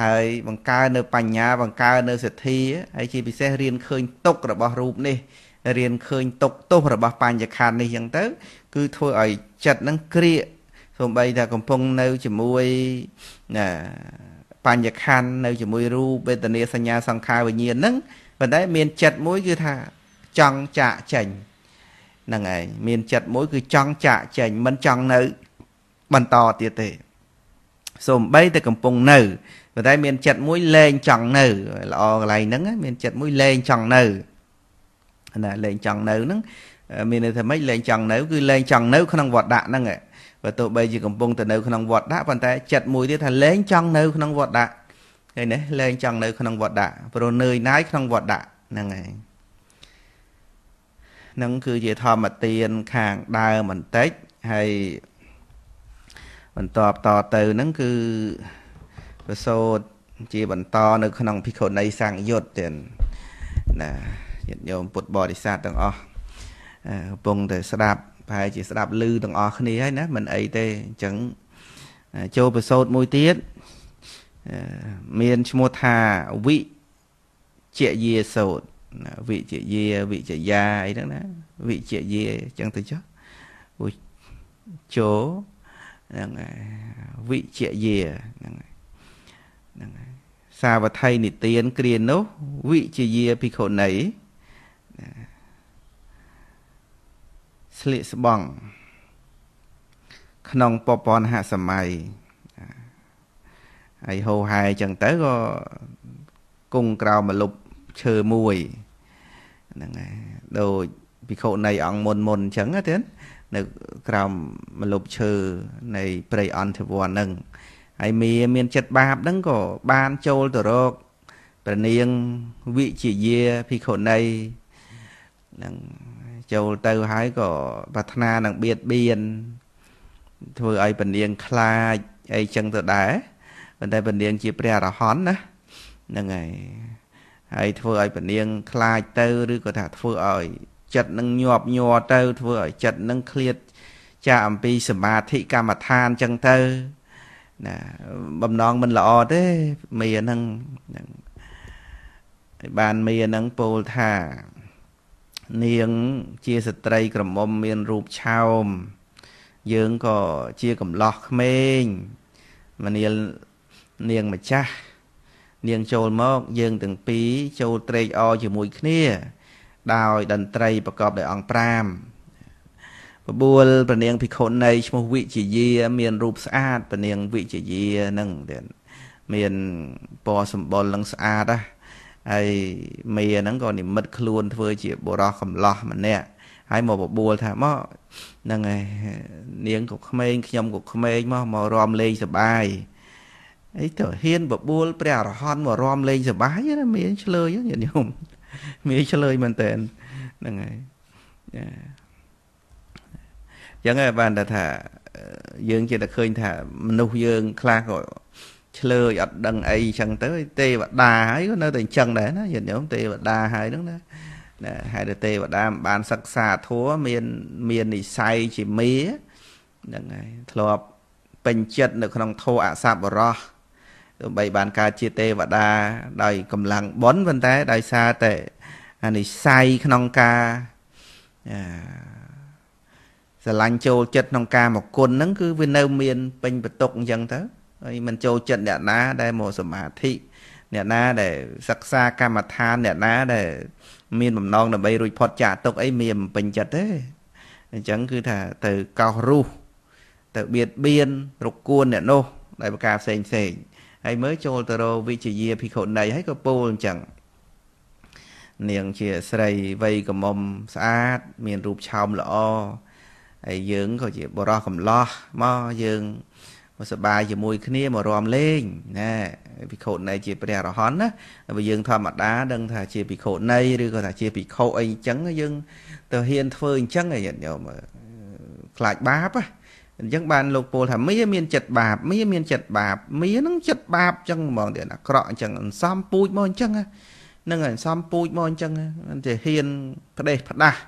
ហើយបង្កើនៅ បញ្ញាបង្កើនៅសទ្ធាហើយជាពិសេសរៀនឃើញទុករបស់រូបនេះរៀនឃើញទុកទោសរបស់បញ្ញខាននេះអញ្ចឹងទៅគឺធ្វើឲ្យចិត្តនឹងក្រៀកសូម្បីតែកំពុងនៅជាមួយណាបញ្ញខណ្ឌនៅជាមួយរូបវេទនាសញ្ញាសង្ខារវិញ្ញាណហ្នឹងប៉ុន្តែមានចិត្តមួយគឺថាចង់ចាក់ចេញហ្នឹងឯងមានចិត្តមួយគឺចង់ចាក់ចេញមិនចង់នៅបន្តទៀតទេសូម្បីតែកំពុងនៅប៉ុន្តែមានចិត្តមួយលែងចង់នៅល្អកន្លែងហ្នឹងមានចិត្តមួយលែងចង់នៅណាលែងចង់នៅហ្នឹងមានន័យថាម៉េចលែងចង់នៅគឺលែងចង់នៅក្នុងវត្តដាក់ហ្នឹងបើទោះបីជាកំពុងទៅនៅក្នុងវត្តដាក់ប៉ុន្តែចិត្តមួយទៀតថាលែងចង់នៅក្នុងវត្តដាក់ឃើញទេលែងចង់នៅក្នុងវត្តដាក់ព្រោះនឿយណាយក្នុងវត្តដាក់ហ្នឹងហើយនឹងគឺជាធម្មទានខាងដើមបន្តិចហើយបន្ទាប់តទៅហ្នឹងគឺប្រសូតជាបន្តនៅ ក្នុង ភិក្ខុនីសង្ឃយុត្តទៀតណាញាតិញោមពុទ្ធបរិស័ទទាំងអស់កំពុងតែស្ដាប់ប្រហែលជាស្ដាប់ឮទាំងអស់គ្នាហើយណាមិនអីទេអញ្ចឹងចូលប្រសូតមួយទៀតមានឈ្មោះថាវិជាយាសោតវិជាយាវិជាយាអីហ្នឹងណាវិជាយាអញ្ចឹងទៅចុះចូលហ្នឹងហើយវិជាយាហ្នឹងហើយហ្នឹងហើយសាវថៃនិទានគ្រានោះវិជាយាភិក្ខុណីស្លៀកស្បង់ក្នុងពពនហសម័យហើយហោហែចឹងទៅក៏គង់ក្រោមម្លប់ឈើមួយហ្នឹងហើយដូចភិក្ខុណីអង្គមុនមុនចឹងណាទេណានៅក្រោមមលប់ឈើនៃព្រៃអន្តវ័នហ្នឹងហើយមីមានចិត្តបាបហ្នឹងក៏បានចូលទៅរកព្រះនាងវិជាយាភិក្ខុនីនឹងចូលទៅហើយក៏ប្រាថ្នានឹងបៀតបៀនធ្វើឲ្យព្រះនាងខ្លាចអីចឹងទៅដែរប៉ុន្តែព្រះនាង ជាព្រះអរហន្តណាហ្នឹងហើយហើយធ្វើឲ្យព្រះនាងខ្លាចទៅឬក៏ថាធ្វើឲ្យចិត្តនឹងញាប់ញ័រទៅធ្វើឲ្យចិត្តនឹងឃ្លាតចាកអំពីសមាធិកម្មដ្ឋានចឹងទៅ ណាបំណងមិនល្អទេមេហ្នឹងហ្នឹងបានមេហ្នឹងពោលថា នាងជាស្ត្រីក្រមុំមានរូបឆោមយើងក៏ជាកំឡោះក្មេងមនាលនាងម្ចាស់នាងចូលមក យើងទាំងពីរចូលត្រេកអរជាមួយគ្នាដោយតន្ត្រីប្រកបដោយអង្គ5បបួលព្រះនាងភិក្ខុនៃឈ្មោះវិជយាមានរូបស្អាតព្រះនាងវិជយានឹងមានពណ៌សម្បុរនឹងស្អាតណាហើយមេហ្នឹងក៏និមិត្តខ្លួនធ្វើជាបុរសកំឡោះម្នាក់ហើយមកបបួលថាមកហ្នឹងហើយនាងក៏ក្មេងខ្ញុំក៏ក្មេងមកមករំលេងសបាយអីទៅហ៊ានបបួលព្រះអរហន្តមករំលេងសបាយណាមានឆ្លើយញាតិញោមមេឆ្លើយមែនតើហ្នឹងហើយចាយ៉ាងហើយបានតែថាយើងជាតែឃើញថាមនុស្សយើងខ្លះក៏ឆ្លើយអត់ដឹងអីចឹងទៅទេវតាហើយក៏នៅតែអញ្ចឹងដែរណាយល់ញោមទេវតាហើយហ្នឹងណាណាហើយតែទេវតាមិនបាន សិក្សាធัวមានមាននិស័យជាមេហ្នឹងហើយធ្លាប់ពេញចិត្តនៅ ក្នុងធัวអសប្បរោះទោះបីបានកើតជាទេវតាដោយកម្លាំងបុណ្យប៉ុន្តែដោយសារតែអានិស័យក្នុងការស្រឡាញ់ចូលចិត្តក្នុងការមកគុណហ្នឹងគឺវានៅ មានពេញបន្ទុកអញ្ចឹងទៅហើយមិនចូលចិត្តអ្នកណាដែលមកសមាធិអ្នកណា ដែលសិក្សាកម្មដ្ឋាន អ្នកណា ដែល មានបំណងដើម្បីរួចផុតចាកទុកអីមានមិនពេញចិត្តទេអញ្ចឹងគឺថាទៅកោសរុះទៅបៀតបៀនរកគួនអ្នកនោះដោយប្រការផ្សេងផ្សេងហើយមើលចូលទៅរកវិជ្ជាយាភិក្ខុនីហើយក៏ពោលអញ្ចឹងនាងជាស្រីវ័យកំមស្អាតមានរូបឆោមល្អហើយយើងក៏ជាបរោះកំឡោះមកយើងមកសបាយជាមួយគ្នាមករំលេងណាភិក្ខុណីជាព្រះអរហន្តណាបើយើង ធម្មតាដឹងថាជាភិក្ខុណីឬក៏ថាជាភិក្ខុអីអញ្ចឹងយើងទៅហ៊ានធ្វើអញ្ចឹងឯងញោមខ្លាចបាបអញ្ចឹងបានលោកពោលថាមីមានចិត្តបាបមីមានចិត្តបាបមីហ្នឹងចិត្តបាបអញ្ចឹងហ្មងទៀតអាក្រក់អញ្ចឹងអន្សំពូជមកអញ្ចឹងហ្នឹងអន្សំពូជមកអញ្ចឹងតែហ៊ានផ្ដេសផ្ដាស់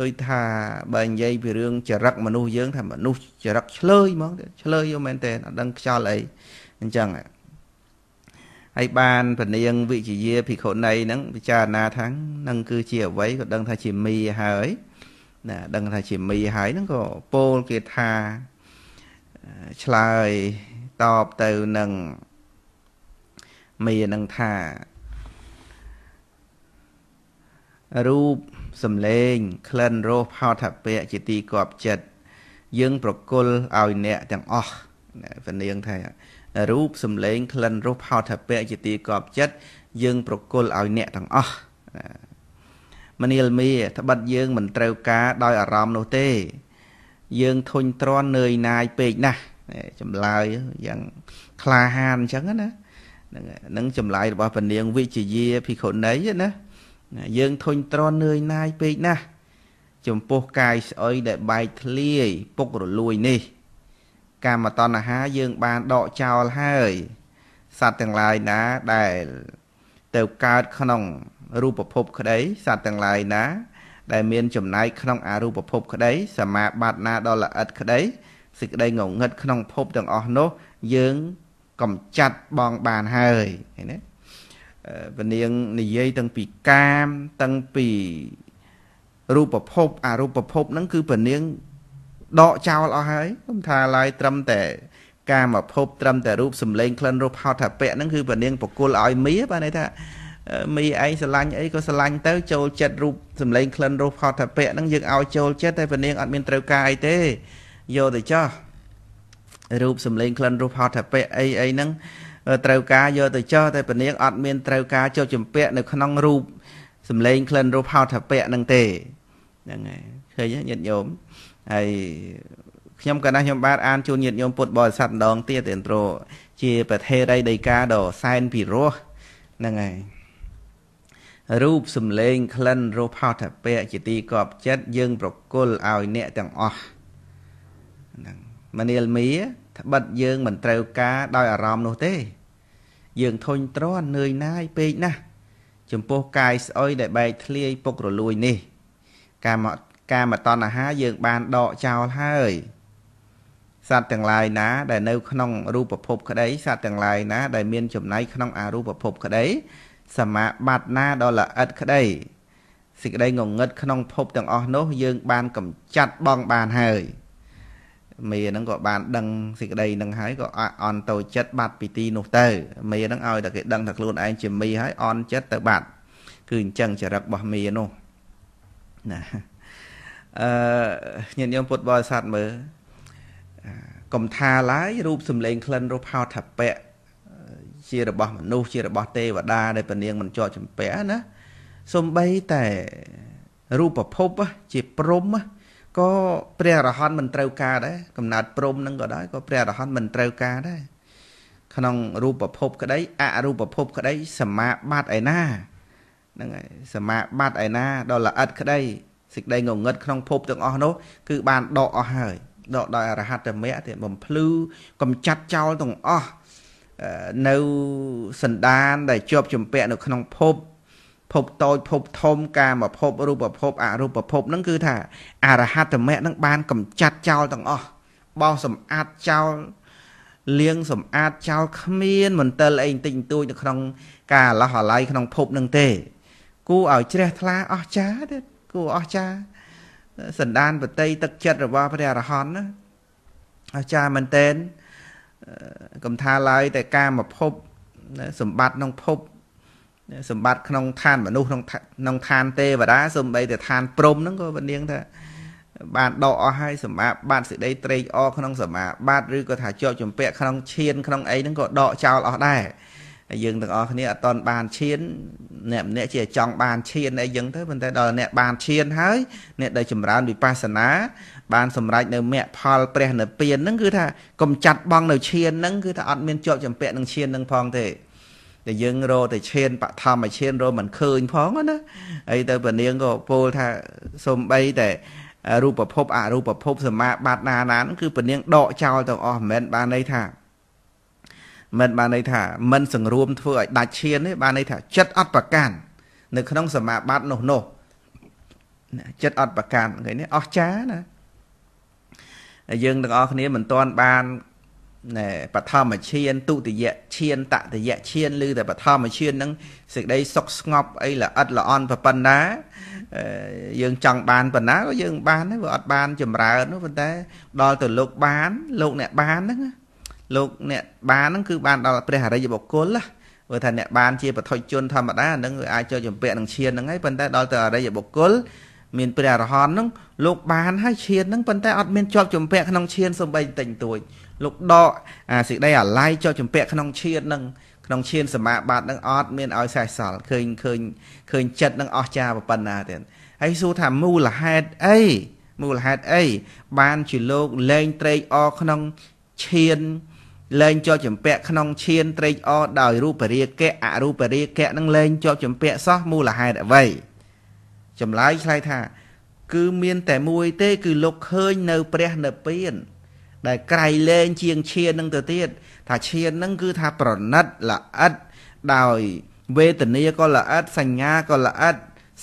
ដូចថាបើនិយាយពីរឿងចរិតមនុស្សយើងថាមនុស្សចរិតឆ្លើយហ្មងឆ្លើយយល់មែនតើអត់ដឹងខ្យល់អីអញ្ចឹងហើយបានពនាងវិជាភិក្ខុណីហ្នឹងពិចារណាថាហ្នឹងគឺជាអ្វីក៏ដឹង ថា ជាមីហើយណាដឹងថាជាមីហើយហ្នឹងក៏ពោលគេថាឆ្លើយតបទៅនឹងមីនឹងថារូបសំលេងក្លិនរសផោថពៈជាទីគាប់ចិត្តយើង ប្រគល់ឲ្យអ្នកទាំងអស់ពនាងថារូបសំលេងក្លិនរសផោថពៈជាទីគាប់ចិត្តយើងប្រគល់ឲ្យអ្នកទាំងអស់មនាលមាត្បិតយើងមិនត្រូវការដោយអារម្មណ៍នោះទេយើងធុញទ្រាន់នឿយណាយពេកណាស់ចម្លើយយ៉ាងក្លាហានអញ្ចឹងណានឹងចម្លើយរបស់ពនាងវិជាយាភិក្ខុនីណាយើងធុញទ្រាន់នឿយណាយពេកណាស់ចំពោះកាយស្អុយដែលបែកធ្លាយពុករលួយនេះ កាមតណ្ហាយើងបានដកចោលហើយសត្វទាំងឡាយណាដែលទៅកើតក្នុងរូបភពក្តីសត្វទាំងឡាយណា ដែលមានចំណែកក្នុង អរូបភពក្តីសមាបត្តិណាដល់ល្អិតក្តីសេចក្តីងងឹតក្នុង ភពទាំងអស់នោះយើងកំចាត់បងបានហើយឃើញទេពនាងនិយាយទាំងពីកាមទាំងពីរូបភពអរូបភពហ្នឹងគឺពនាងដកចោលអស់ហើយខ្ញុំថាឡើយត្រឹមតែកាមភពត្រឹមតែរូបសម្លេងក្លិនរូបហោថាពៈហ្នឹងគឺពនាងប្រគល់ឲ្យមីបានន័យថាមីឯងស្រឡាញ់អីក៏ស្រឡាញ់ទៅចូលចិត្តរូបសម្លេងក្លិនរសផតពៈហ្នឹងយើងឲ្យចូលចិត្តតែពនាងអត់មានត្រូវការអីទេយកទៅចោះរូបសម្លេងក្លិនរសផតពៈអីអីហ្នឹងត្រូវការយកទៅចោះតែពនាងអត់មានត្រូវការចូលចម្ពាក់នៅក្នុងរូបសម្លេងក្លិនរសផតពៈហ្នឹងទេហ្នឹងហើយឃើញញាតិញោមហើយខ្ញុំកណ្ដាស់ខ្ញុំបាទអានជូនញាតិញោមពុទ្ធបរិស័ទម្ដងទៀតទេព្រោះជា ប្រធេរីដីកាដ៏សែនពិរោះហ្នឹងហើយរូបសម្លេងក្លិនរសផោតពៈជាទីកប់ចិត្តយើងប្រគល់ឲ្យអ្នកទាំងអស់ហ្នឹងមនាលមីត្បិតយើងមិនត្រូវការដោយអារម្មណ៍នោះទេ យើងធុញទ្រាន់នឿយណាយពេកណាស់ចំពោះកាយស្អុយដែលបែកធ្លាយពុករលួយនេះ ការមកការមកតណ្ហាយើងបានដកចោលហើយសត្វទាំងឡាយណាដែលនៅក្នុងរូបភពក្តីសត្វទាំងឡាយណាដែលមានចំណៃក្នុងអរូបភពក្តីសមាបត្តិណាដ៏ល្អិតក្តីសេចក្តីងងឹតក្នុងភពទាំងអស់នោះ យើង បានកំចាត់បងបានហើយមេហ្នឹងក៏បានដឹងសេចក្តីហ្នឹងហើយក៏អន់ទៅចិត្តបាត់ពីទីនោះទៅមេហ្នឹងឲ្យតែគេដឹងថាខ្លួនឯងជាមេហើយអន់ចិត្តទៅបាត់គឺអញ្ចឹងចរិតរបស់មេនោះណាអឺញាតិញោមពុទ្ធបរិស័ទមើលកំថាឡើយរូបសម្លេងក្លិនរូបហោថាពៈជារបស់មនុស្សជារបស់ទេវតាដែលពនាងមិនជាប់ចម្ពាក់ណាសំបីតែរូបភពជាព្រំក៏ព្រះរហន្តមិនត្រូវការដែរកំណត់ព្រំនឹងក៏ដែរក៏ព្រះរហន្តមិនត្រូវការដែរក្នុងរូបភពក្តីអរូបភពក្តី សមាបត្តិឯណាហ្នឹងហើយសមាបត្តិឯណា ដល់ល្អិតក្តីសេចក្តីងងឹតក្នុងភពទាំងអស់នោះគឺបានដកអស់ហើយដកដោយអរហត្តមគ្គទៀតបំភ្លឺកំចាត់ចោលទាំងអស់នៅសណ្ដានដែលជាប់ជំពាក់នៅក្នុងភព ភពតូចភពធំកាមភពរូបភពអរូបភពហ្នឹងគឺ ថាអរហត្តមគ្គហ្នឹងបានកម្ចាត់ចោលទាំងអស់បោសសម្អាតចោលលាងសម្អាតចោលគ្មានមន្ទិលអីបន្តិចបន្តួចនៅក្នុង ការឡោះអាល័យក្នុងភពនឹងទេគូឲ្យជ្រះថ្លាអស្ចារ្យទៀតគូអស្ចារ្យសណ្ដានបតីទឹកចិត្តរបស់ព្រះអរហន្តណាអស្ចារ្យមែនទែនអឺកំថាឡើយតែកាមភពសម្បត្តិក្នុងភព សម្បត្តិក្នុងឋានមនុស្សក្នុងក្នុងឋានទេវតាសំបីតែឋានព្រំហ្នឹងក៏វនាងថាបានដកអស់ហើយសម្បាបាទសេចក្តីត្រេកអរក្នុងសម្បាបាទឬក៏ថាជាប់ជំពាក់ក្នុងឈានក្នុងអីហ្នឹងក៏ដកចោលអស់ដែរហើយយើងទាំងអស់គ្នាអត់តន់បានឈានអ្នកម្នាក់ជាចង់បានឈានអីចឹងទៅប៉ុន្តែដល់អ្នកបានឈានហើយ អ្នកដែលចម្រើនវិបស្សនាបានសម្រេចនៅមគ្គផលព្រះនិព្វានហ្នឹងគឺថាកំចាត់បងនៅឈានហ្នឹងគឺថាអត់មានជាប់ចម្ពាក់នឹងឈានហ្នឹងផងទេតែយើងរកតែឈានបឋមឈានរកមិនឃើញផងណាហើយទៅពនាងក៏ពោលថាសំបីតែរូបភពអរូបភព សមាបត្តិណាណាហ្នឹងគឺពនាងដកចោលទាំងអស់មិនមែនបានន័យថាមិនបានន័យថាមិនសង្រួមធ្វើឲ្យដាច់ឈានទេបានន័យថា ចិត្តអត់ប្រកាន់នៅក្នុងសមាបត្តិនោះនោះចិត្តអត់ប្រកាន់ឃើញទេអស្ចារ្យណាយើងទាំងអស់គ្នាមិនទាន់បានណែបឋមឈានទុតិយឈានតតិយឈានឬតែបឋមឈានហ្នឹងសេចក្តីសុខស្ងប់អីល្អិតល្អន់ប៉ុណ្ណា យើងចង់បានប៉ុណ្ណាក៏យើងបានដែរវាអត់បានចម្រើននោះប៉ុន្តែ ដល់ទៅលោកបានលោកអ្នកបានហ្នឹងលោកអ្នកបានហ្នឹងគឺបានដល់ព្រះអរិយបុគ្គលណាព្រោះថាអ្នកបានជាបឋមជន ធម្មតាហ្នឹងវាអាចចូលចម្ពាក់នឹងឈានហ្នឹងហើយប៉ុន្តែដល់ទៅអរិយបុគ្គលមានព្រះអរហន្តនឹងលោកបានហើយឈាននឹងប៉ុន្តែអត់មានជាប់ជំពាក់ក្នុងឈានសំបីតែងទួចលោកដកអាសេចក្តីអាល័យជាប់ជំពាក់ក្នុងឈាននឹងក្នុងឈានសមាបត្តិនឹងអត់មានឲ្យសេះសល់ឃើញឃើញឃើញចិត្តនឹងអស្ចារ្យប៉ុណ្ណាទៀតហើយសួរថាមូលហេតុអីមូលហេតុអីបានជាលោកលែងត្រេកអរក្នុងឈានលែងជាប់ចម្ពាក់ក្នុងឈានត្រេកអរដោយរូបរាគៈអរូបរាគៈនឹងលែងជាប់ចម្ពាក់សោះមូលហេតុអ្វីចម្លើយឆ្លើយថា គឺមានតែមួយទេ គឺលោកឃើញនៅព្រះនិព្វានដែលក្រៃលែងជាងឈាននឹងទៅទៀតថាឈាននឹងគឺថាប្រណិតល្អិតដោយវេទនាក៏ល្អិតសញ្ញាក៏ល្អិត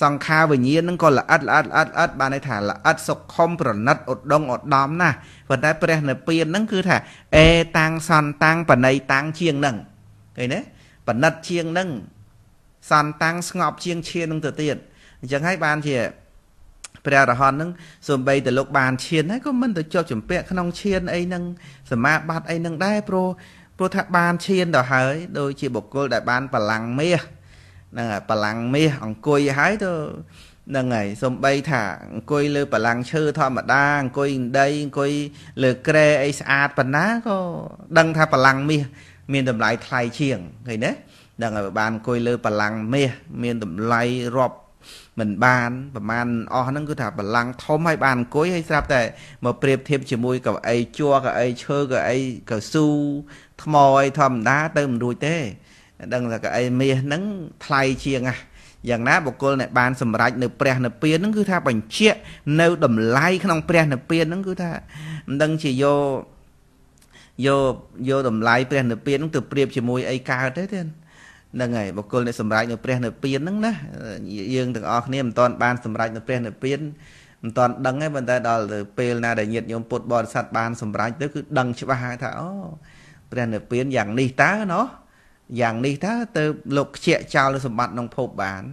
សង្ខារវិញ្ញាណនឹងក៏ល្អិតល្អិតល្អិតល្អិតបានន័យថាល្អិតសុខុមប្រណិតឧត្តមឧត្តមណាស់ប៉ុន្តែព្រះនិព្វាននឹងគឺថាអេតាំងសន្តាំងបណៃតាំងជាងនឹងឃើញទេបណិតជាងនឹងសន្តាំងស្ងប់ជាងឈាននឹងទៅទៀតអញ្ចឹងហើយបានជាព្រះរហន្តនឹងសំបីតលោកបានឈានហើយក៏មិនទៅជាប់ចម្ពាក់ក្នុងឈានអីនឹងសមាបត្តិអីនឹងដែរព្រោះព្រោះថាបានឈានទៅហើយដូចជាបុគ្គលដែលបានបលាំងមាសនឹងបលាំងមាសអង្គុយហើយទៅនឹងហើយសំបីថាអង្គុយលើបលាំងឈើធម្មតាអង្គុយដីអង្គុយលើក្រែអីស្អាតប៉ុណ្ណាក៏ដឹងថាបលាំងមាសមានតម្លៃថ្លៃជាងឃើញទេដឹងហើយបានអង្គុយលើបលាំងមាសមានតម្លៃរាប់មិនបានប្រមាណអស់ហ្នឹងគឺថា បលាំងធំហើយបានអង្គុយហើយស្រាប់តែមកប្រៀបធៀបជាមួយកៅអីជួរកៅអីឈើកៅអីកៅស៊ូថ្មអីធម្មតាទៅមិនរួចទេដឹងថាកៅអីមាសហ្នឹងថ្លៃជាងណាយ៉ាងណាបុគ្គលដែលបានសម្រេចនៅ ព្រះនិព្វានហ្នឹងគឺថាបញ្ជាក់នៅតម្លៃក្នុងព្រះនិព្វានហ្នឹងគឺថាមិនដឹងជាយកយកយកតម្លៃព្រះនិព្វានហ្នឹងទៅប្រៀបជាមួយអីកើតទេទេណាហ្នឹងហើយបុគ្គលអ្នកសម្រេចនៅព្រះនៅពៀនហ្នឹងណាយើងទាំងអស់គ្នាមិនទាន់បានសម្រេចនៅព្រះនៅពៀនមិនទាន់ដឹងទេប៉ុន្តែដល់ពេលណាដែលញាតិញោមពុទ្ធបរិស័ទបានសម្រេចទៅគឺដឹងច្បាស់ហើយថាអូព្រះនៅពៀនយ៉ាងនេះតើណោះយ៉ាងនេះតើទៅលោកខ្ជិះចោលសម្បត្តិក្នុងភពបាន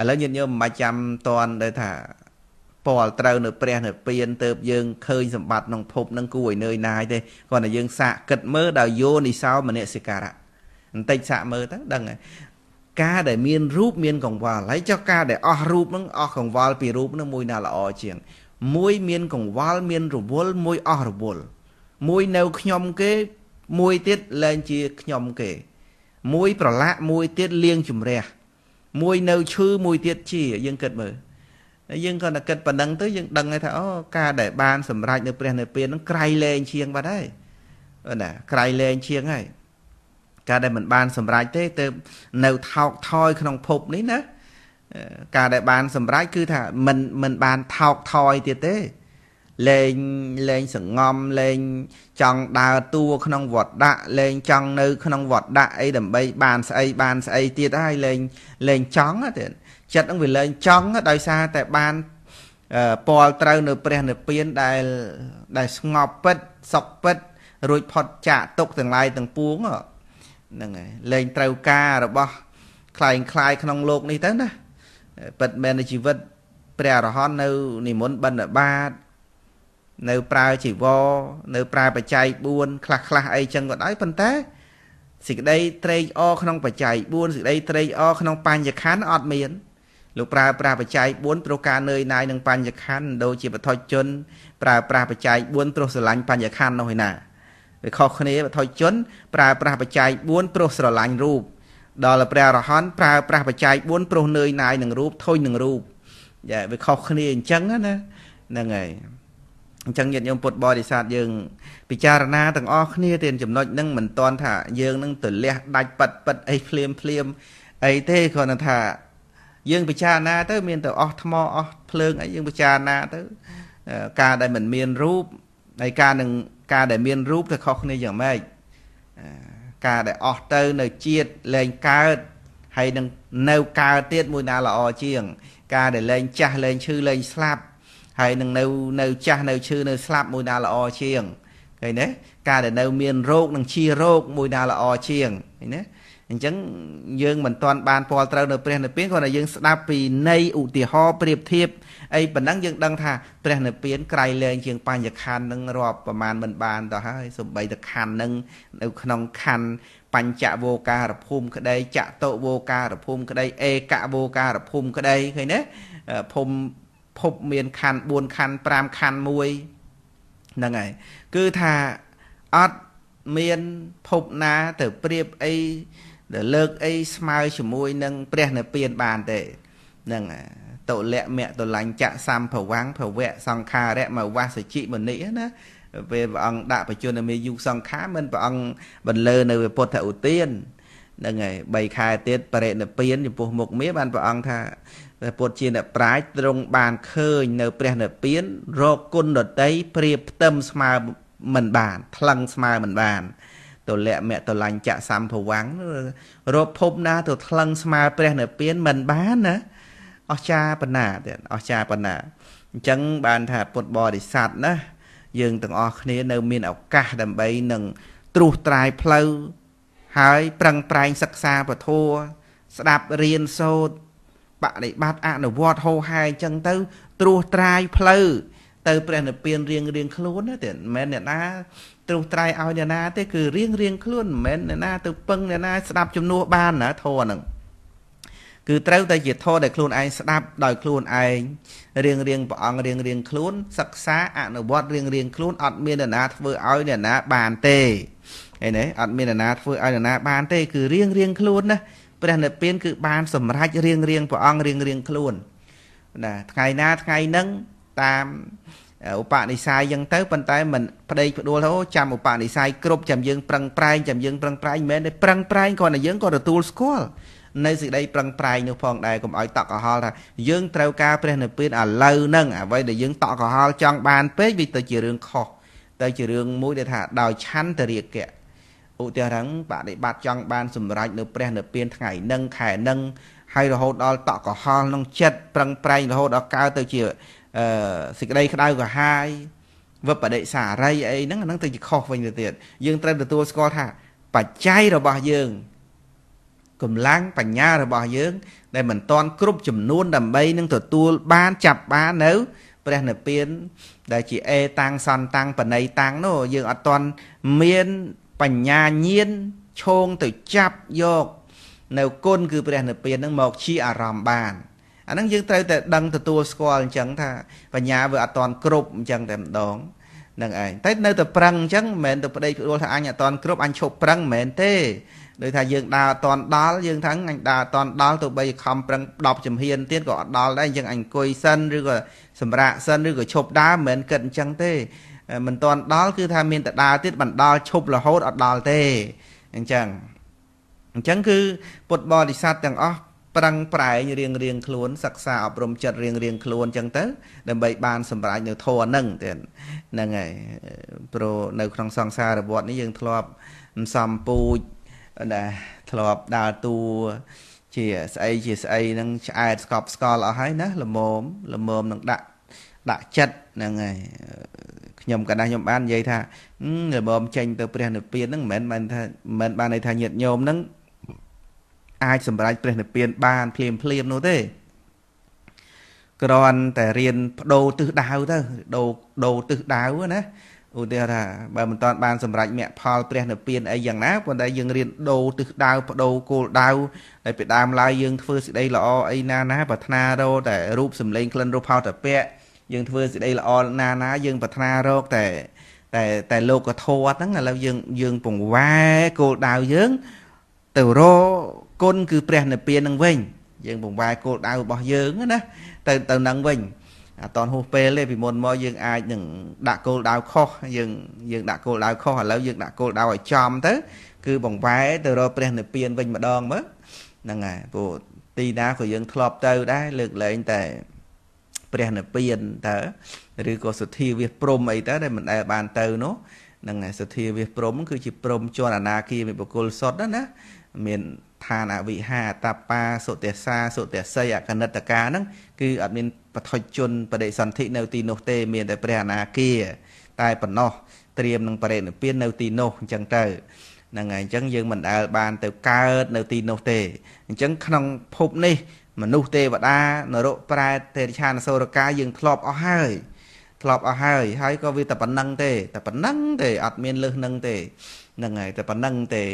ឥឡូវញាតិញោមមិនបាច់ចាំតន់ទៅថាពលត្រូវនៅព្រះនៅពៀនទៅយើងឃើញសម្បត្តិក្នុងភពនឹងគួរឲ្យនឿយណាយទេគ្រាន់តែយើងសាកគិតមើលដល់យោនិសោមនសិការៈបន្តិចសាក់មើលទៅដឹងហើយការដែលមានរូបមានកង្វល់ហើយចុះការដែលអស់រូបនឹងអស់កង្វល់ពីរូបនឹងមួយណាល្អជាងមួយមាន កង្វល់មានរវល់មួយអស់រវល់មួយនៅខ្ញុំគេមួយទៀតលែងជាខ្ញុំគេ មួយប្រឡាក់មួយទៀតលៀងជំរះ មួយនៅឈឺមួយទៀតជាយើងគិតមើលយើងក៏តែគិតប៉ុណ្ណឹងទៅយើងដឹងថាអូការដែលបានសម្រេចនៅ ព្រះនិព្វាននឹងក្រៃលែងជាងបាត់ហើយណាក្រៃលែងជាងហើយការដែលមិនបានសម្រេចទេទៅនៅថោកថយ ក្នុងភពនេះណាការដែលបានសម្រេចគឺថាមិនមិនបានថោកថយទៀតទេលែងលែងសង្ងំលែងចង់ដើរតួក្នុងវត្តដាក់លែងចង់នៅ ក្នុងវត្តដាក់អីដើម្បី បាន ស្អីបានស្អីទៀតហើយលែងលែងចង់ទៀតចិត្តនឹងវាលែងចង់ដោយសារតែបានពលត្រូវនៅព្រះនិព្វានដែលដែលស្ងប់ពិតសុខពិតរួចផុតចាកទុកទាំងឡាយទាំងពួងហ៎ហ្នឹងហើយលែងត្រូវការរបស់คล้ายคล้ายក្នុងโลกនេះទៅណាពិតមែនជីវិតព្រះអរហន្តនៅនិមន្តបិណ្ឌបាតនៅប្រើជីវរនៅប្រើបច្ច័យ4ខ្លះខ្លះអីចឹងក៏ដោយប៉ុន្តែសេចក្តីត្រេកអរក្នុងបច្ច័យ4សេចក្តីត្រេកអរក្នុងបញ្ញខណ្ឌអត់មានលោកប្រើប្រាស់បច្ច័យ4ព្រោះការនឿយណាយនឹងបញ្ញខណ្ឌដូចជាបឋិជនប្រើប្រាស់បច្ច័យ4ព្រោះស្រឡាញ់បញ្ញខណ្ឌនោះឯណាវាខុសគ្នាវត្ថុជន ប្រើប្រាស់បច្ច័យ4ព្រោះស្រឡាញ់រូប ដល់ព្រះអរហន្តប្រើប្រាស់បច្ច័យ4ព្រោះនឿយណាយនឹងរូបធុញនឹងរូបយ៉ាវាខុសគ្នាអញ្ចឹងណាហ្នឹងហើយអញ្ចឹងញាតិញោមពុទ្ធបរិស័ទយើងពិចារណាទាំងអស់គ្នាទានចំណុចហ្នឹងមិនតន់ថាយើងនឹងទលះដាច់ប៉ិតប៉ិតអីភ្លាមភ្លាមអីទេគ្រាន់តែថា យើងពិចារណាទៅមានតែអស់ថ្មអស់ភ្លើងអីយើងពិចារណាទៅការដែលមិនមានរូបហើយការនឹងការដែលមានរូបទៅខុសគ្នាយ៉ាងម៉េចការដែលអស់ទៅនៅជាតិលែងកើតហើយនឹងនៅកើតទៀតមួយណាល្អជាង ការដែលលែងចាស់លែងឈឺលែងស្លាប់ហើយនឹងនៅនៅចាស់នៅឈឺនៅស្លាប់មួយណាល្អជាងឃើញទេការដែលនៅមានរោគនឹងជារោគមួយណាល្អជាងឃើញទេអញ្ចឹងយើងមិនទាន់បានពាល់ត្រូវនៅព្រះនិព្វានគ្រាន់តែយើងស្ដាប់ពីនៃឧទាហរណ៍ប្រៀបធៀបអីប៉ុណ្ណឹងយើងដឹងថាព្រះនិព្វានក្រៃលែងជាងបញ្ញខណ្ឌនឹងរាប់ប្រមាណមិនបានទៅហើយសំបីតខណ្ឌនឹងនៅក្នុងខណ្ឌបញ្ចវោការភូមិក្តីចតុវោការភូមិក្តីឯកវោការភូមិក្តីឃើញទេភូមិភពមានខណ្ឌ4ខណ្ឌ5ខណ្ឌ1ហ្នឹងហើយគឺថាអត់មានភពណាទៅប្រៀបអីដែលលើកអីស្មើជាមួយនឹងព្រះនិព្វានបានទេហ្នឹងហើយតុលៈមៈតុលញ្ចៈសម្ភវាំងភវៈសង្ខារៈមវាសជីមនិណាពេលព្រះអង្គដាក់បជនមេយុសង្ខាមិនព្រះអង្គបន្លឺនៅពុទ្ធឧទានហ្នឹងហើយ3ខែទៀតបរិណិពានចំពោះមុខមាបានព្រះអង្គថាព្រះពុទ្ធជាអ្នកប្រាជ្ញទ្រង់បានឃើញនៅព្រះនិព្វានរកគុណដតីព្រៀបផ្ទឹមស្មើមិនបានថ្លឹងស្មើមិនបានតុលៈមតុលញ្ចៈសម្ភវាំងរកភពណាទៅថ្លឹងស្មើព្រះនិព្វានមិនបានណាអស្ចារ្យប៉ុណ្ណាទៀតអស្ចារ្យប៉ុណ្ណាអញ្ចឹងបានថាពុទ្ធបរិស័ទណា យើងទាំងអស់គ្នានៅមានឱកាសដើម្បីនឹងត្រួសត្រាយផ្លូវហើយប្រឹងប្រែងសិក្សាពធស្ដាប់រៀនសូត្របដិបត្តិអនុវត្តហោហែអញ្ចឹងទៅត្រួសត្រាយផ្លូវទៅ ព្រះនិព្វានរៀងរៀងខ្លួនណាទៀតមិនមែនអ្នកណាត្រុសត្រាយឲ្យអ្នកណាទេគឺរៀងរៀងខ្លួនមិនមែនអ្នកណាទៅពឹងអ្នកណាស្ដាប់ជំនួសបានណាធរហ្នឹងគឺត្រូវតែជាធម៌ដែលខ្លួនឯងស្ដាប់ដោយខ្លួនឯងរៀងរៀងព្រះអង្គរៀងរៀងខ្លួនសិក្សាអនុវត្តរៀងរៀងខ្លួនអត់មាននរណាធ្វើឲ្យនរណាបានទេឃើញទេអត់មាននរណាធ្វើឲ្យនរណាបានទេគឺរៀងរៀងខ្លួនណាព្រះនិព្វានគឺបានសម្រេចរៀងរៀងព្រះអង្គរៀងរៀងខ្លួនណាថ្ងៃណាថ្ងៃហ្នឹងតាមឧបនិស្ស័យយ៉ាងទៅប៉ុន្តែមិនប្តេកផ្ដួលហូចាំឧបនិស្ស័យគ្រប់ចាំយើងប្រឹងប្រែងចាំយើងប្រឹងប្រែងមិនមែនទេប្រឹងប្រែងគ្រាន់តែយើងក៏ទទួលស្គាល់នៅសេចក្តីប្រឹងប្រែងនោះផងដែរកុំឲ្យតក់កុហល់ថាយើងត្រូវការព្រះនិព្វានឥឡូវហ្នឹងអ្វីដែលយើងតក់កុហល់ចង់បាន ពេកវាទៅជារឿងខុសទៅជារឿងមួយដែលថាដោយឆន្ទរិយៈឧទាហរណ៍បដិបត្តិចង់បាន សម្រេចនៅព្រះនិព្វានថ្ងៃនឹងខែនឹងហើយរហូតដល់តក់កុហល់ក្នុងចិត្តប្រឹងប្រែងរហូតដល់កើតទៅជាអឺសេចក្តីក្តៅក្រហាយវបដិសារីអីហ្នឹងអាហ្នឹងទៅជាខុសវិញទៅទៀតយើងត្រូវទទួលស្គាល់ថាបច្ច័យរបស់យើងកម្លាំងបញ្ញារបស់យើង ដែលមិនតាន់គ្រប់ចំនួន ដើម្បីនឹងទទួលបានចាប់បាននៅព្រះនិព្វានដែលជាអេតាំងសន្តាំងបណៃតាំងនោះយើងអត់តាន់មានបញ្ញាញាណឈោងទៅចាប់យកនៅគុណគឺព្រះនិព្វាននឹងមកជាអារម្មណ៍បានអាហ្នឹងយើងត្រូវតែដឹងទទួលស្គាល់អញ្ចឹងថា បញ្ញាវាអត់តាន់គ្រប់អញ្ចឹងតែម្ដងនឹងឯងតែនៅតែប្រឹងអញ្ចឹងមិនមែនទៅប្តីផ្ដួលថាអញអត់តាន់គ្រប់អញឈប់ប្រឹងមិនមែនទេដូចថាយើងដើរអត់តាន់ដល់យើងថាអញដើរអត់តាន់ដល់ទៅបីខំប្រឹង10ជំហានទៀតក៏អត់ដល់ដែរយើងអញអង្គុយសិនឬក៏សម្រាកសិនឬក៏ឈប់ដើរមិនមែនគិតអញ្ចឹងទេមិនតាន់ដល់គឺថាមានតែដើរទៀតបណ្ដាលឈប់រហូតអត់ដល់ទេអញ្ចឹងអញ្ចឹងគឺពុទ្ធបរិស័ទទាំងអស់ប្រឹងប្រែងរៀងរៀងខ្លួនសិក្សាអប់រំចិត្តរៀងរៀងខ្លួនចឹងទៅ ដើម្បីបានសម្រេចនៅធម៌ហ្នឹងទៀតហ្នឹងហើយព្រោះនៅក្នុងសង្សារវដ្តនេះយើងធ្លាប់សំពូជណាធ្លាប់ដើរតួជាស្អីជាស្អីហ្នឹងឆ្អែតស្កប់ស្កល់អស់ហើយណាល្មមល្មមនឹងដាក់ដាក់ចិត្តហ្នឹងហើយខ្ញុំកណ្ដាស់ខ្ញុំបាន និយាយថាល្មមចេញទៅព្រះនិព្វានហ្នឹងមិនមែនថាមិនបានន័យថាញាតញោមហ្នឹងអាចសម្រេចព្រះនិព្វាន បានភ្លាមភ្លាមនោះទេគ្រាន់តែរៀនបដូរទិសដៅទៅដូរដូរទិសដៅណាឧទាហរណ៍ថាបើមិនតាន់បានសម្រេចមគ្គផលព្រះនិព្វានអីយ៉ាងណាប៉ុន្តែយើងរៀនដូរទិសដៅបដូរគោលដៅហើយពីដើមឡើយយើងធ្វើសេចក្តីល្អអីណាណាប្រាថ្នារកតែរូបសម្លេងក្លិនរសផោតពៈយើងធ្វើសេចក្តីល្អណាណាយើងប្រាថ្នារកតែតែតែលោកធម៌ហ្នឹងឥឡូវយើងយើងពង្វែគោលដៅយើងទៅរកគុណគឺព្រះនិព្វានហ្នឹងវិញ យើងពង្វែគោលដៅរបស់យើងណាទៅទៅនឹងវិញអត់តហួសពេលទេពីមុនមកយើងអាចនឹងដាក់គោលដៅខុសយើងយើង ដាក់គោលដៅខុសឥឡូវយើងដាក់គោលដៅឲ្យចំទៅ គឺបង្វែរទៅរកព្រះនិព្វានវិញម្ដងមើលហ្នឹងហើយពួកទីណាក៏យើងធ្លាប់ទៅដែរលើកលែងតែព្រះនិព្វានតើឬក៏សទ្ធាវាព្រំអីតើដែលមិនដែលបានទៅនោះហ្នឹងហើយសទ្ធាវាព្រំគឺជាព្រំជន់អនាគាមិបុគ្គលសុទ្ធណាមានឋានអវិហាតបាសុទសាសុទសីអកនិតកាហ្នឹងគឺអត់មានបថុជជនបដិសន្ធិនៅទីនោះទេ មានតែព្រះអនាគា តែប៉ុណ្ណោះត្រៀមនឹងបរិនិព្វាននៅទីនោះអញ្ចឹងទៅហ្នឹងហើយអញ្ចឹងយើងមិនដែលបានទៅកើតនៅទីនោះទេអញ្ចឹងក្នុងភពនេះ មនុស្សទេវតានរកប្រែតទេរឆានសូរកាយើងធ្លាប់អស់ហើយធ្លាប់អស់ហើយហើយក៏វាតែប៉ុណ្្នឹងទេតែប៉ុណ្្នឹងទេអត់មានលើសនឹងទេហ្នឹងហើយតែប៉ុណ្ណឹងទេ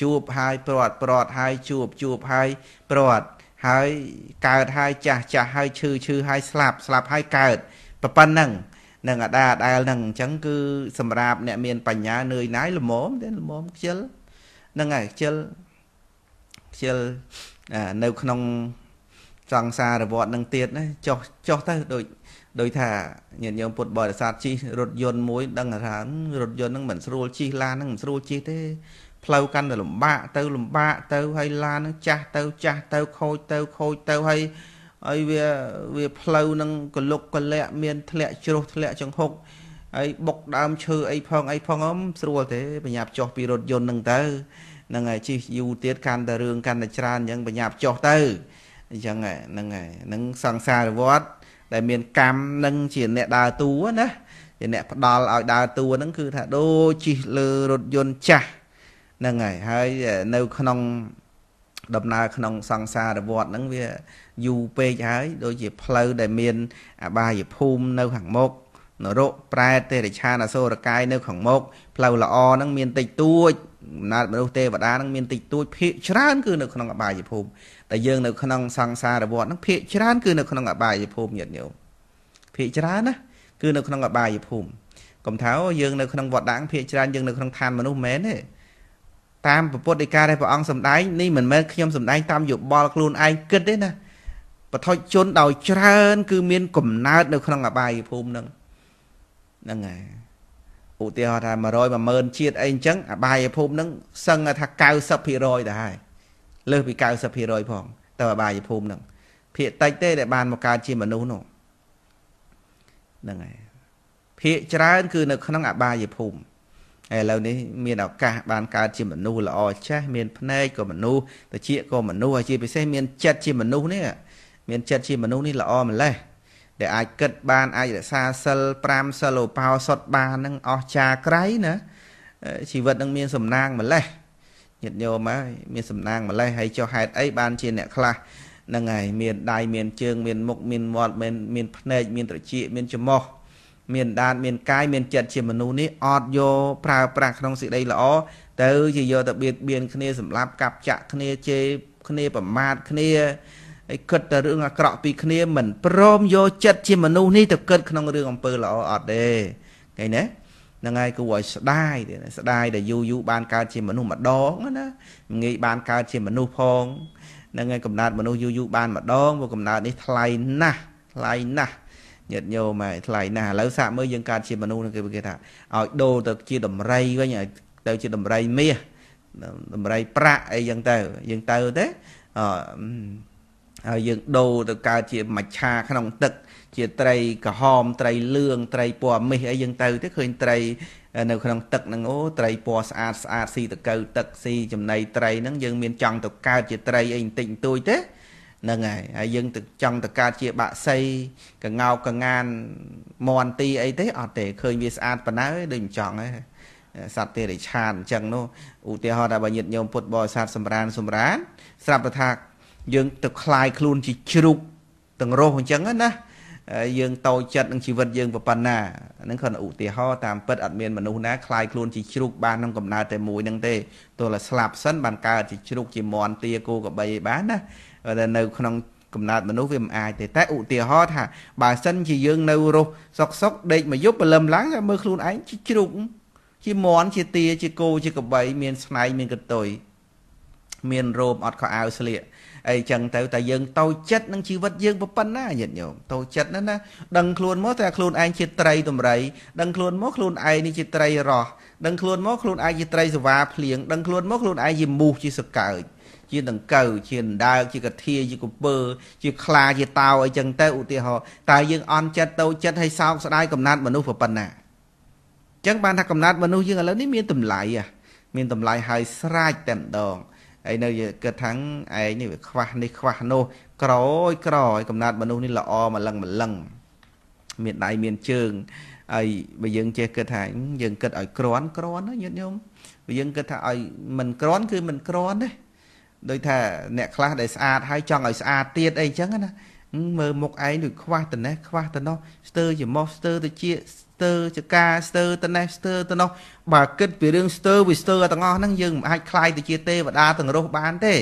ជួបហើយព្រាត់ព្រាត់ហើយជួបជួបហើយព្រាត់ហើយកើតហើយចាស់ចាស់ហើយឈឺឈឺហើយស្លាប់ស្លាប់ហើយកើតប៉ុណ្ណឹងនឹងអដាដែលនឹងអញ្ចឹងគឺសម្រាប់អ្នកមានបញ្ញានឿយណាយល្មមទេល្មមខ្ជិលហ្នឹងហើយខ្ជិលខ្ជិលនៅក្នុងចង់សារវត្តនឹងទៀតណាចុះចុះទៅដូចដោយថាញាតិញោមពុទ្ធបរិស័ទជិះរថយន្តមួយដឹងថារថយន្តហ្នឹងមិនស្រួលជិះឡានហ្នឹងមិនស្រួលជិះទេផ្លូវកាន់តែលំបាកទៅលំបាកទៅហើយឡានហ្នឹងចាស់ទៅចាស់ទៅខូចទៅខូចទៅហើយហើយវាវាផ្លូវហ្នឹងកលុកកលាក់មានធ្លាក់ជ្រុះធ្លាក់ចង្ហុកហើយបុកដើមឈើអីផងអីផងអមស្រួលទេបញ្ញាប់ចុះពីរថយន្តហ្នឹងទៅហ្នឹងហើយជិះយូរទៀតកាន់តែរឿងកាន់តែច្រើនអញ្ចឹងបញ្ញាប់ចុះទៅអញ្ចឹងហ្នឹងហើយហ្នឹងសង្សារវត្តដែលមានកម្មនឹងជាអ្នកដើរតួណាជាអ្នកផ្ដាល់ឲ្យដើរតួហ្នឹងគឺថាដូចជិះលើរថយន្តចាស់ហ្នឹងហើយហើយនៅក្នុងដំណើរក្នុង សង្សារវត្តហ្នឹងវាយូរពេកហើយ ដូចជាផ្លូវដែលមានអបាយភូមិនៅ ខាងមុខនរកប្រែទេរឆានអសូរកាយនៅខាងមុខផ្លូវល្អហ្នឹងមានតិចតួចអំណាចមនុស្សទេវតាហ្នឹងមានតិចតួចភាកច្រើនគឺនៅក្នុងអបាយភូមិដែលយើងនៅក្នុងសង្សារវដ្តហ្នឹងភាកច្រើនគឺនៅក្នុងអបាយភូមិញាតិញោមភាកច្រើនណាគឺនៅក្នុងអបាយភូមិកុំថាយើងនៅក្នុងវត្តដាងភាកច្រើនយើងនៅក្នុងឋានមនុស្សមែនទេតាមពុទ្ធដីកាដែលព្រះអង្គសម្ដែងនេះមិនមែនខ្ញុំសម្ដែងតាមយោបល់ខ្លួនឯងគិតទេណាបថុជនដោយច្រើន គឺមានកំណើតនៅក្នុងអបាយភូមិហ្នឹងហ្នឹងហើយឧទាហរណ៍ថា100 10000ជាតិអីអញ្ចឹងអបាយភូមិហ្នឹងសឹងថា90%ដែរហើយលើសពី90%ផង ទៅអបាយភូមិនឹងភាកតិចទេដែលបានមកកើតជាមនុស្សនោះហ្នឹងហើយភាកច្រើនគឺនៅក្នុងអបាយភូមិឥឡូវនេះមានឱកាសបានកើតជាមនុស្សល្អចាស់មានភ្នែកក៏មនុស្សត្រចៀកក៏មនុស្សហើយជាពិសេសមានចិត្តជាមនុស្សនេះមានចិត្តជាមនុស្សនេះល្អម្ល៉េះដែលអាចគិតបានអាចរក្សាសិល5សិលឧបោសថបាននឹងអស់ចាក្រៃណាជីវិតនឹងមានសំណាងម្លេះញាតិញោមហើយមានសំណាងម្លេះហើយចុះហេតុអីបានជាអ្នកខ្លះហ្នឹងហើយមានដៃមានជើងមានមុខមានមាត់មានមានភ្នែកមានត្រចៀកមានច្រមុះមានដាតមានកាយមានចិត្តជាមនុស្សនេះអត់យកប្រើប្រាស់ក្នុងសេចក្តីល្អទៅជាយកទៅបៀតបៀនគ្នាសម្លាប់កាប់ចាក់គ្នាជេរគ្នាប្រមាថគ្នាហើយគិតតែរឿងអាក្រក់ពីគ្នា មិនព្រមយកចិត្តជាមនុស្សនេះទៅគិតក្នុងរឿងអំពើល្អអត់ទេឃើញទេហ្នឹងហើយគួរឲ្យស្ដាយស្ដាយដែលយូរយូរបានកើតជាមនុស្សម្ដងណាងាយបានកើតជាមនុស្សផងហ្នឹងហើយកំណើតមនុស្សយូរយូរបានម្ដងព្រោះកំណើតនេះថ្លៃណាស់ថ្លៃណាស់ញាតញោមហើយថ្លៃណាស់ឥឡូវសាកមើលយើងកើតជាមនុស្សគេគេថាឲ្យដូរទៅជាដំរីវិញឲ្យទៅជាដំរីមាសដំរីប្រាក់អីចឹងទៅ យើងទៅទេអឺហើយយើងដូរទៅកើតជាមច្ឆាក្នុងទឹកជាត្រីក្រហមត្រីលឿងត្រីពណ៌មាសអីយើងទៅទៅឃើញត្រីនៅក្នុងទឹកហ្នឹងអូត្រីពណ៌ស្អាតស្អាតស៊ីតកៅ ទឹកស៊ីចំណីត្រីហ្នឹងយើងមានចង់ទៅកើតជាត្រីអីបន្តិចបន្តួចទេហ្នឹងហើយហើយយើងទៅចង់ទៅកើតជាបាក់សីកងោកកងានមន់ទីអីទេអត់ទេឃើញវាស្អាតប៉ុណ្ណាដូចមិនចង់ទេសត្វទេរិឆានអញ្ចឹងនោះឧទាហរណ៍ថាបើញាតិញោមពុទ្ធបរិស័ទសម្រានសម្រានស្រាប់តែថាយើងទៅคลายខ្លួនជាជ្រូកទាំងរស់អញ្ចឹងណាយើងតូចចិត្តនឹងជីវិតយើងប៉ុណ្ណាហ្នឹងគ្រាន់តែឧទាហរណ៍តាមពិតអត់មានមនុស្សណាคลายខ្លួនជាជ្រូកបានក្នុងកំណើតតែមួយហ្នឹងទេទោះតែស្លាប់សិនបានកើតជាជ្រូកជាមន់ទាគោក្របីបានណាតែនៅក្នុងកំណើតមនុស្សវាមិនអាចទេតែឧទាហរណ៍ថាបើសិន ជាយើងនៅរស់សុកសុកដេកមកយប់ព្រលឹមឡើងមើលខ្លួនឯងជាជ្រូកជាមន់ជាទាជាគោជាក្របីមានស្នែងមានកន្ទុយមានរោមអត់ខោអាវស្លៀកអីចឹងទៅតែយើងតូចចិត្តនឹងជីវិតយើងប៉ុណ្ណាញាតិញោមតូចចិត្តណាស់ណាដឹងខ្លួនមកតែខ្លួនឯងជាត្រីតម្រៃដឹងខ្លួនមកខ្លួនឯងនេះជាត្រីរស់ដឹងខ្លួនមកខ្លួនឯងជាត្រីសវ៉ាភ្លៀងដឹងខ្លួនមកខ្លួនឯងជាមូសជាសកើចជាដង្កូវជាដណ្ដើកជាកធាជាកពើជាខ្លាជាតោអីចឹងទៅឧទាហរណ៍តើយើងអន់ចិត្តតូចចិត្តឲ្យសោកស្ដាយកំណាត់មនុស្សប៉ុណ្ណាចឹងបានថាកំណាត់មនុស្សយើងឥឡូវនេះមានតម្លៃហ៎មានតម្លៃហើយស្រាច់តែម្ដងហើយនៅគិតថាឯងនេះវាខ្វះនេះខ្វះនោះក្រោយក្រោយកំណត់មនុស្សនេះល្អម្លឹងម្លឹងមានដៃមានជើងហើយបើយើងចេះគិតថាយើងគិតឲ្យក្រន់ក្រន់ញាតិញោមបើយើងគិតថាឲ្យមិនក្រន់គឺមិនក្រន់ទេដោយថាអ្នកខ្លះ ដែលស្អាតហើយចង់ឲ្យស្អាតទៀតអីចឹងណាមើលមុខឯងដូចខ្វះតណេះខ្វះតណោះស្ទើរច្មោះស្ទើរទៅជាស្ទើរចកាស្ទើរតណេះស្ទើរតណោះបើគិតពីរឿងស្ទើរវាស្ទើរទាំងអស់ហ្នឹងយើងមិនអាចខ្លាយទៅជាទេវតាទាំងរស់បានទេ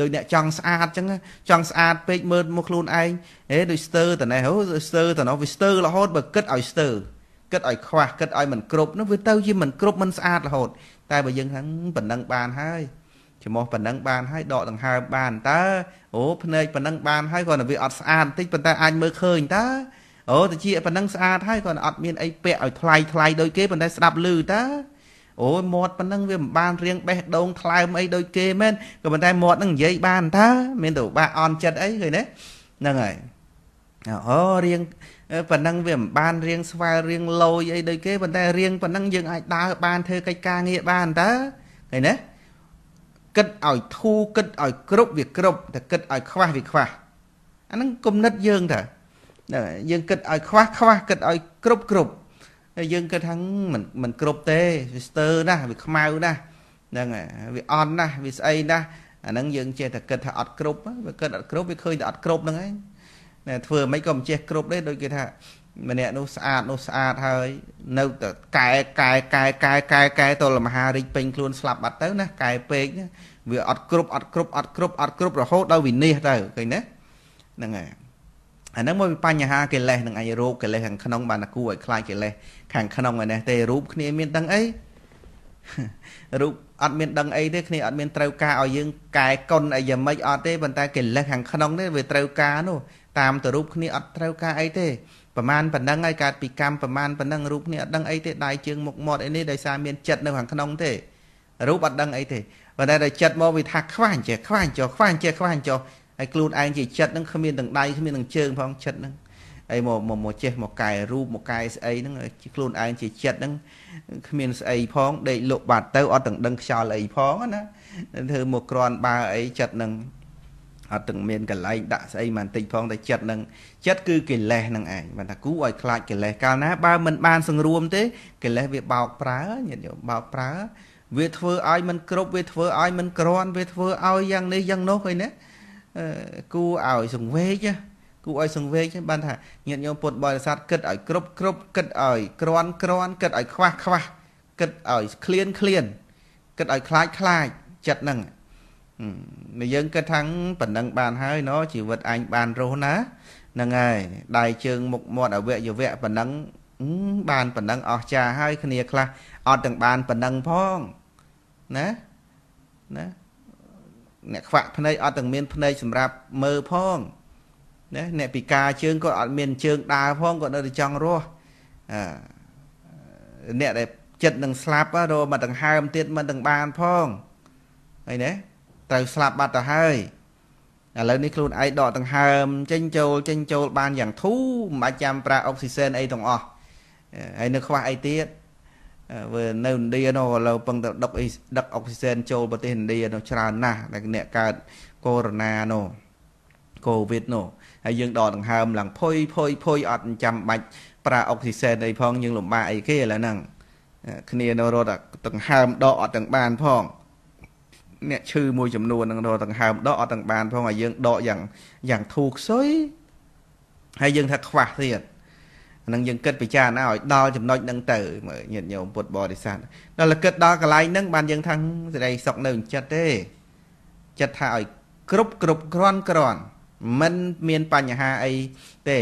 ដោយអ្នកចង់ស្អាតចឹងចង់ស្អាតពេកមើលមកខ្លួនឯងហេដូចស្ទើរតណេះអូស្ទើរតណោះវាស្ទើររហូតបើគិតឲ្យស្ទើរគិតឲ្យខ្វះគិតឲ្យមិនគ្រប់នោះវាទៅជាមិនគ្រប់មិនស្អាតរហូតតែបើយើងហ្នឹងប៉ុណ្ណឹងបានហើយច្មោះប៉ុណ្ណឹងបាន ហើយដកដង្ហើមបានតើអូភ្នែកប៉ុណ្ណឹងបានហើយគ្រាន់តែវាអត់ស្អាតបន្តិចប៉ុន្តែអាចមើលឃើញតើអូតាជាប៉ុណ្ណឹងស្អាតហើយគាត់អត់មានអីពាក់ឲ្យថ្លៃថ្លៃដូចគេប៉ុន្តែស្ដាប់ឮតាអូយមាត់ប៉ុណ្ណឹងវាមិនបានរៀងបេះដូងថ្លើមអីដូចគេមែនក៏ប៉ុន្តែមាត់ហ្នឹងនិយាយបានតាមានទៅបាក់អន់ចិត្តអីឃើញទេហ្នឹងហើយអូរៀងប៉ុណ្ណឹងវាមិនបានរៀងស្វែលរៀងលយអីដូចគេប៉ុន្តែរៀងប៉ុណ្ណឹងយើងអាចដើរបានធ្វើកិច្ចការងារបានតាឃើញទេគិតឲ្យធូរគិតឲ្យ គ្រប់វាគ្រប់តែគិតឲ្យខ្វះវាខ្វះអាហ្នឹងគុណិតយើងតាយើងគិតឲ្យខ្វះខ្វះគិតឲ្យគ្រប់គ្រប់ហើយយើងគិតថាមិនមិនគ្រប់ទេវាស្ទើរណាស់វាខ្មៅណាស់ហ្នឹងវាអន់ណាស់វាស្អីណាស់អាហ្នឹងយើងចេះតែគិតថាអត់គ្រប់វាគិតអត់គ្រប់វាឃើញតែអត់គ្រប់ហ្នឹងឯងតែធ្វើមិនក៏មិនចេះគ្រប់ទេដូចគេថា ម្នាក់នោះស្អាតនោះស្អាតហើយនៅតែកែកែកែកែកែកែទៅលមហារិចពេញខ្លួនស្លាប់បាត់ទៅ ណាកែពេកវាអត់គ្រប់អត់គ្រប់អត់គ្រប់អត់គ្រប់រហូតដល់វិនិច្ឆ័យទៅឃើញទេហ្នឹងហើយអាហ្នឹងមកពីបញ្ហាកិលេសនឹងឯងរូបកិលេសខាងក្នុង បានតែគួរឲ្យខ្លាចកិលេសខាងក្នុងឯនេះទេរូបគ្នាមានដឹងអីរូបអត់មានដឹងអីទេគ្នាអត់មានត្រូវការឲ្យយើងកែកុនអីយ៉ាងម៉េចអត់ទេប៉ុន្តែកិលេសខាងក្នុងនេះវាត្រូវការនោះតាមទៅរូបគ្នាអត់ត្រូវការអីទេប្រមាណប៉ុណ្ណឹងហើយកើតពីកម្មប្រមាណប៉ុណ្ណឹងរូបគ្នាអត់ដឹងអីទេដៃជើងមុខមាត់អីនេះដោយសារមានចិត្តនៅខាងក្នុងទេរូបអត់ដឹងអីទេប៉ុន្តែដល់ចិត្តមកវាថាខ្វះអញ្ចេះខ្វះអញ្ចោះខ្វះអញ្ចេះខ្វះអញ្ចោះហើយខ្លួនឯងជាចិត្តហ្នឹងគ្មានទាំងដៃគ្មានទាំងជើងផងចិត្តហ្នឹងហើយមកមកចេះមកកែរូបមកកែស្អីហ្នឹងខ្លួនឯងជាចិត្តហ្នឹងគ្មានស្អីផងដេកលក់បាត់ទៅអត់ទាំងដឹងខ្យល់អីផងណាធ្វើមកក្រាន់បើអីចិត្តហ្នឹងអត់ទាំងមានកលែងដាក់ស្អីមិនតិចផងតែចិត្តនឹងចិត្តគឺកិលេសនឹងឯងបើថាគូឲ្យខ្លាចកិលេសកាលណាបើមិនបានសង្រួមទេកិលេសវាបោកប្រើញាតិញោមបោកប្រើវាធ្វើឲ្យមិនគ្រប់វាធ្វើឲ្យមិនក្រាន់វាធ្វើឲ្យយ៉ាងនេះយ៉ាងនោះឃើញណាគូឲ្យសង្វេគគូឲ្យសង្វេគបានថាញាតិញោមពុទ្ធបរិស័ទគិតឲ្យគ្រប់គ្រប់គិតឲ្យ ក្រាន់ក្រាន់គិតឲ្យខ្វះខ្វះគិតឲ្យឃ្លានឃ្លានគិតឲ្យខ្លាចខ្លាចចិត្តហ្នឹងតែយើងគិតថាប៉ុណ្ណឹងបានហើយណោជីវិតអញបានរស់ណាហ្នឹងហើយដៃជើងមុខមាត់អវយវៈប៉ុណ្ណឹងបានប៉ុណ្ណឹងអស្ចារហើយគ្នាខ្លះអត់ទាំងបានប៉ុណ្ណឹងផងណាណាអ្នកខ្វាក់ភ្នែកអត់ទាំងមានភ្នែកសម្រាប់មើលផងណាអ្នកពិការជើងក៏អត់មានជើងដើរផងក៏នៅតែចង់រស់អ្នកដែលចិត្តនឹងស្លាប់រមកទាំងហើមទៀតមិនទាំងបានផងហើយណាត្រូវស្លាប់បាត់ទៅហើយឥឡូវនេះខ្លួនឯងដកដង្ហើមចេញចូលចេញចូលបានយ៉ាងធូរមិនបាច់ចាំប្រាអុកស៊ីសែនអីទាំងអស់ហើយនៅ ខ្វះអីទៀតវានៅឥណ្ឌានោះឥឡូវពឹងទៅដឹកអីដឹកអុកស៊ីសែនចូលប្រទេសឥណ្ឌានោះច្រើនណាស់តែអ្នកកើតកូវីដនោះកូវីដនោះហើយយើងដកដង្ហើមឡើងភុយភុយភុយអត់ចាំបាច់ប្រើអុកស៊ីសែនអីផងយើងលំបាកអីគេឥឡូវហ្នឹងគ្នានៅរត់ដង្ហើមដកអត់ទាំងបានផងអ្នកឈឺមួយចំនួននឹងរត់ដង្ហើមដកអត់ទាំងបានផងហើយយើងដកយ៉ាងយ៉ាងធូរខ្សុយហើយយើងថាខ្វះទៀតហ្នឹងយើងគិតពិចារណាឲ្យដល់ចំណុចហ្នឹងទៅមើលញាតិញោមពុទ្ធបរិស័ទដល់តែគិតដល់កន្លែងហ្នឹងបានយើងថាសេរីសុខនៅចិត្តទេចិត្តថាឲ្យគ្រប់គ្រប់គ្រាន់គ្រាន់មិនមានបញ្ហាអីទេ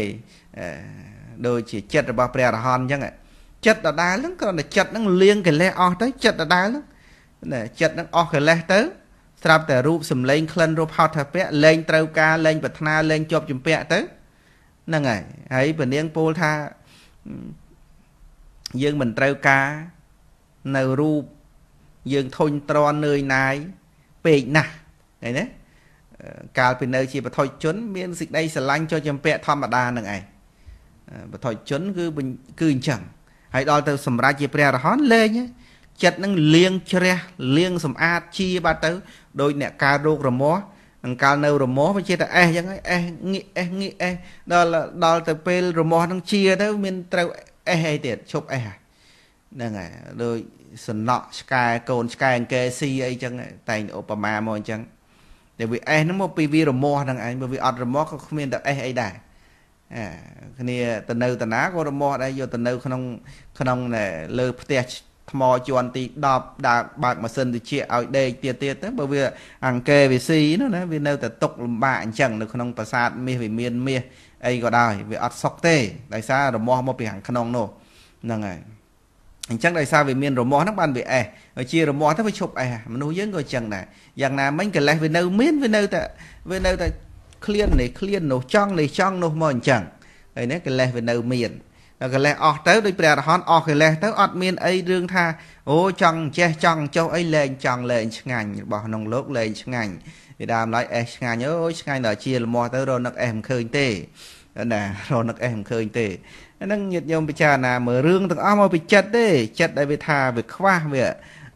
ដូចជាចិត្តរបស់ព្រះអរហន្តអញ្ចឹងចិត្តដដាលហ្នឹងគ្រាន់តែចិត្តហ្នឹងលៀងកិលេសអស់ទៅចិត្តដដាលហ្នឹងណាចិត្តហ្នឹងអស់កិលេសទៅស្រាប់តែរូបសម្លេងក្លិនរូបហោដ្ឋភៈលែងត្រូវការលែងប្រាថ្នាលែងជាប់ជំពាក់ទៅហ្នឹងហើយហើយពនាងពោលថាយើងមិនត្រូវការនៅរូបយើងធុញទ្រាន់នឿយណាយពេកណាស់ឃើញទេកាលពីនៅជាបថុជជនមានសេចក្តីស្រឡាញ់ចុះចម្ពាក់ធម្មតានឹងឯងបថុជជនគឺគឺអញ្ចឹងហើយដល់ទៅសម្រាប់ជាព្រះរហន្តលែងចិត្តនឹងលៀងជ្រះលៀងសម្អាត ជាបាត់ទៅដោយអ្នកកើតរោគរមាស់អង្កលនៅរមាស់វាជាតែអេសអញ្ចឹងឯងងាកអេសងាកអេសដល់ដល់ទៅពេលរមាស់នឹងជាទៅ មានត្រូវអេសអីទៀតឈប់អេសហ្នឹងហើយដូចសណក់ឆ្កែកូនឆ្កែអង្គែស៊ីអីចឹងតែងឧបមាមកអញ្ចឹងតែវាអេសហ្នឹងមកពីវារមាស់ហ្នឹងឯងបើវាអត់រមាស់ក៏គ្មានតែអេសអីដែរអាគ្នា ទៅនៅតាណាក៏រមាស់ដែរយកទៅនៅក្នុងក្នុងលើផ្ទះថ្មជាន់ទី10ដើរបើកម៉ាស៊ីនត្រជាឲ្យដេកទៀតទៀតទៅបើវាអង្គែវាស៊ីនោះណាវានៅតែຕົកលំបាកអញ្ចឹងនៅក្នុងប្រាសាទមាសវិមាន មាសអីក៏ដោយវាអត់សុខទេដោយសាររមាស់មកពីខាងក្នុងនោះហ្នឹងហើយអញ្ចឹងដោយសារវាមានរមាស់ហ្នឹងបានវាអេសហើយជារមាស់ទៅវាឈប់អេសមនុស្សយើងក៏អញ្ចឹងដែរយ៉ាងណាមិញកិលេសវានៅមានវានៅតែវានៅតែឃ្លាននេះឃ្លាននោះចង់នេះចង់នោះមកអញ្ចឹងហើយនេះកិលេសវានៅមានកិលេសអស់ទៅដូចព្រះអរហន្តអស់កិលេសទៅអត់មានអីរឿងថាអូចង់ចេះចង់ចុះអីលែងចង់លែងឆ្ងាញ់របស់ក្នុងលោកលែងឆ្ងាញ់ពីដើមឡើយអេសឆ្ងាញ់អូយឆ្ងាញ់ដល់ជាលមាស់ទៅរនឹកអេសមិនឃើញទេណារនឹកអេសមិនឃើញទេហ្នឹងញាតិញោមពិចារណាមើលរឿងទាំងអស់មកពីចិត្តទេចិត្តដែលវាថាវាខ្វះវា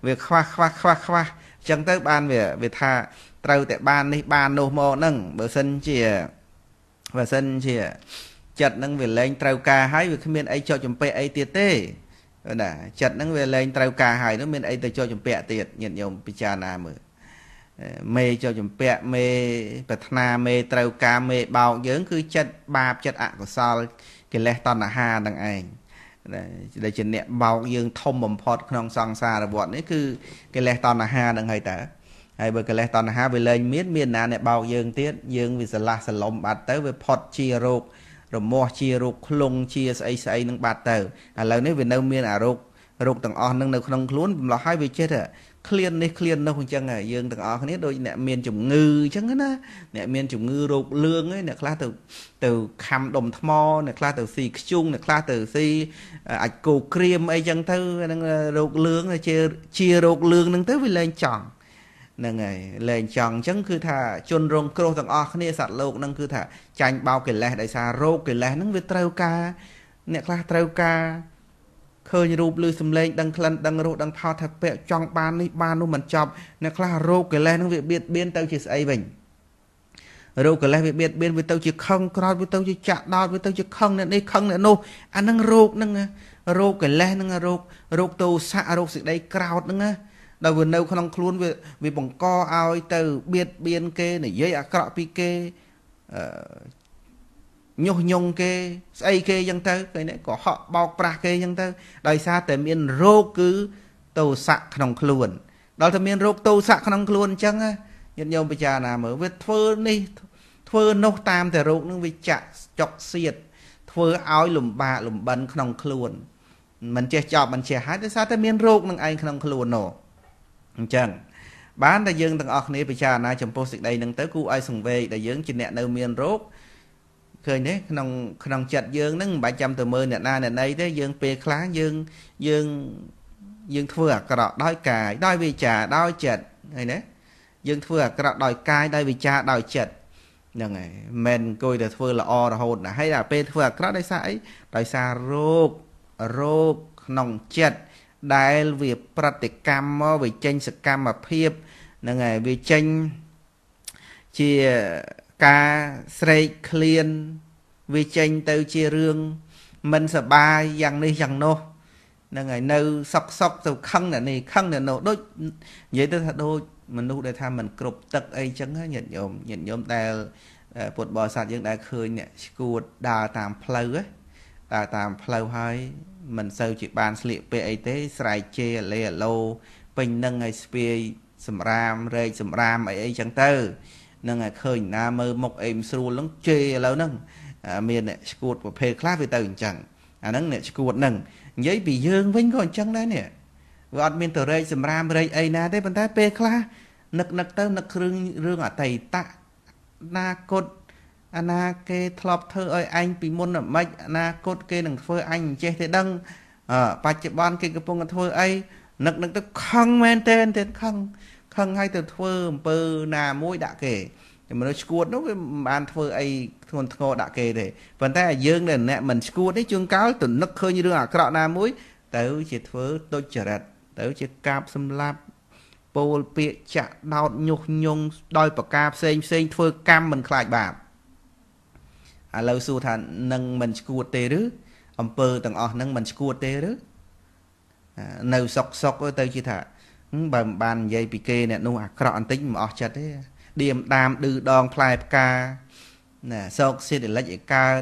វាខ្វះខ្វះខ្វះខ្វះអញ្ចឹងទៅបានវាវាថាត្រូវតែបាននេះបាននោះមកហ្នឹងបើសិនជាបើសិនជាចិត្តនឹងវាលែងត្រូវការហើយវាគ្មានអីចុចចម្ពាក់អីទៀតទេណាចិត្តនឹងវាលែងត្រូវការហើយនោះមានអីទៅចុចចម្ពាក់ទៀតញាតិញោមពិចារណាមើលមេចុចចម្ពាក់មេប្រាថ្នាមេត្រូវការមេបោកយើង គឺចិត្តបាបចិត្តអកុសលកិលេសតណ្ហានឹងឯងដែលជាអ្នកបោកយើង ធំបំផុត ក្នុងសង្សារវត្តនេះគឺកិលេសតណ្ហានឹងហើយតើហើយបើកិលេសតណ្ហាវាលែងមានមានណាអ្នកបោកយើងទៀតយើងវាស្រឡះសឡំបាត់ទៅវាផុតជារោគរមាស់ជារោគខ្លង ជាស្អីស្អីនឹងបាត់ទៅឥឡូវនេះវានៅមានអារោគរោគទាំងអស់នឹងនៅក្នុងខ្លួនបំឡោះឲ្យវាចេះតែឃ្លាននេះឃ្លាននោះអញ្ចឹងយើងទាំងអស់គ្នាដូចអ្នកមានជំងឺអញ្ចឹងណាអ្នកមានជំងឺរោគលឿងអ្នកខ្លះទៅទៅខំដុំថ្មអ្នកខ្លះទៅស៊ីខ្ជុងអ្នកខ្លះទៅស៊ីអាចគោក្រៀមអីអញ្ចឹងទៅហ្នឹងរោគលឿងជា ជារោគលឿងហ្នឹងទៅវាលែងចង់ហ្នឹងហើយលែងចង់អញ្ចឹងគឺថាជនរងគ្រោះទាំងអស់គ្នាសត្វលោកហ្នឹងគឺថាចាញ់បោកកិលេសដោយសាររោគកិលេសហ្នឹងវាត្រូវការ អ្នកខ្លះត្រូវការឃើញរូបឬសម្លេងដឹងក្លិនដឹងរសដឹងផោតថាពាក់ចង់បាននេះបាននោះមិនចប់អ្នកខ្លះរោគកិលេសហ្នឹងវាបៀតបៀនទៅជាស្អីវិញរោគកិលេសវាបៀតបៀនវាទៅជាខឹងក្រោតវាទៅជាចាក់ដោតវាទៅជាខឹងអ្នកនេះខឹងអ្នកនោះអាហ្នឹងរោគហ្នឹងរោគកិលេសហ្នឹងរោគរោគទោសៈរោគសេចក្តីក្រោតហ្នឹងណាដោយវានៅក្នុងខ្លួនវាវាបង្កឲ្យទៅបៀតបៀនគេនិយាយអាក្រក់ពីគេញុះញង់គេស្អីគេអញ្ចឹងទៅពេលនេះក៏ហក់បោកប្រាស់គេអញ្ចឹងទៅដោយសារតែមានរោគគឺទោសៈក្នុងខ្លួនដល់តែមានរោគទោសៈក្នុងខ្លួនអញ្ចឹងញាតិញោមពិចារណាមើលវាធ្វើនេះធ្វើនោះតាមតែរោគនឹងវាចាក់ចុកសៀតធ្វើឲ្យលំបាកលំបិនក្នុងខ្លួនមិនចេះចប់មិនចេះហើយដោយសារតែមានរោគនឹងឯងក្នុងខ្លួននោះអញ្ចឹងបានតែយើងទាំងអស់គ្នាពិចារណាចំពោះសេចក្តីនឹងទៅគូឲ្យសង្វេគដែលយើងជាអ្នកនៅមានរោគឃើញទេក្នុងក្នុងចិត្តយើងនឹងមិនបាច់ចាំទៅមើលអ្នកណាអ្នកណីទេយើង ពេលខ្លះយើងយើងយើងធ្វើអាក្រក់ដោយកាយដោយវាចាដោយចិត្តឃើញទេយើងធ្វើអាក្រក់ដោយកាយដោយវាចាដោយចិត្តហ្នឹងហើយមិនអង្គុយតែធ្វើល្អរហូត ណាហើយដល់ពេលធ្វើអាក្រក់ដោយសារអីដោយសាររោគរោគក្នុងចិត្តដែលវាប្រតិកម្មមកវាចេញសកម្មភាពហ្នឹងហើយវាចេញជាការស្រេកឃ្លានវាចេញទៅជារឿង មិនសបាយយ៉ាងនេះយ៉ាងនោះហ្នឹងហើយនៅសក់សក់ទៅខឹងអ្នកនេះខឹងអ្នកនោះ ដូចនិយាយទៅថាដូចមនុស្សដែលថាមិនគ្រប់ទឹកអីចឹងញាតិញោមញាតិញោមដែលពុទ្ធបរិស័ទយើងដែលឃើញអ្នកឈួតដើរតាមផ្លូវដើរតាមផ្លូវហើយមិនសូវជាបានស្លៀកពាក់អីទេស្រែកជេរលេអាឡូពេញនឹងឲ្យស្ពាយសម្រាមរែកសម្រាមអីអីចឹងទៅនឹងឲ្យឃើញណាមើលមុខអេមស្រួលនឹងជេរឥឡូវហ្នឹងមានអ្នកឈួតប្រភេទខ្លះវាទៅអញ្ចឹងអាហ្នឹងអ្នកឈួតហ្នឹងនិយាយពីយើងវិញក៏អញ្ចឹងដែរនេះវាអត់មានតរែកសម្រាមរែកអីណាទេប៉ុន្តែពេលខ្លះនឹកនឹកទៅនឹកគ្រឿងរឿងអតីតអនាគតអាណាគេធ្លាប់ធ្វើឲ្យឯងពីមុនមិនអាណាគតគេនឹងធ្វើឯងមិនចេះទេដឹងបច្ចុប្បន្នគេកំពុងតែធ្វើអីនឹកនឹកទៅខឹងមែនទែនទៀតខឹងខឹងឲ្យទៅធ្វើអំពើណាមួយដាក់គេតែមនុស្សឈួតនោះវាមិនបានធ្វើអីធ្ងន់ធ្ងរដាក់គេទេប៉ុន្តែយើងដែលអ្នកមិនឈួតនេះជួនកាលទៅនឹកឃើញរឿងអាក្រក់ណាមួយទៅជាធ្វើទុច្ចរិតទៅជាកាបសម្លាប់ពោលពាកចាក់ដោតញុះញង់ដោយប្រការផ្សេងផ្សេងធ្វើកម្មមិនខ្លាចបាបឥឡូវសួរថានឹងមិនឈួតទេឬអំពើទាំងអស់នឹងមិនឈួតទេឬនៅសុកសុកទៅជាថាបើមិនបាននិយាយពីគេអ្នកនោះអាក្រក់បន្តិចមិនអស់ចិត្តទេឌៀមដាមឌឺដង ផ្លែផ្កាណាសោកសេតលិចឯកើត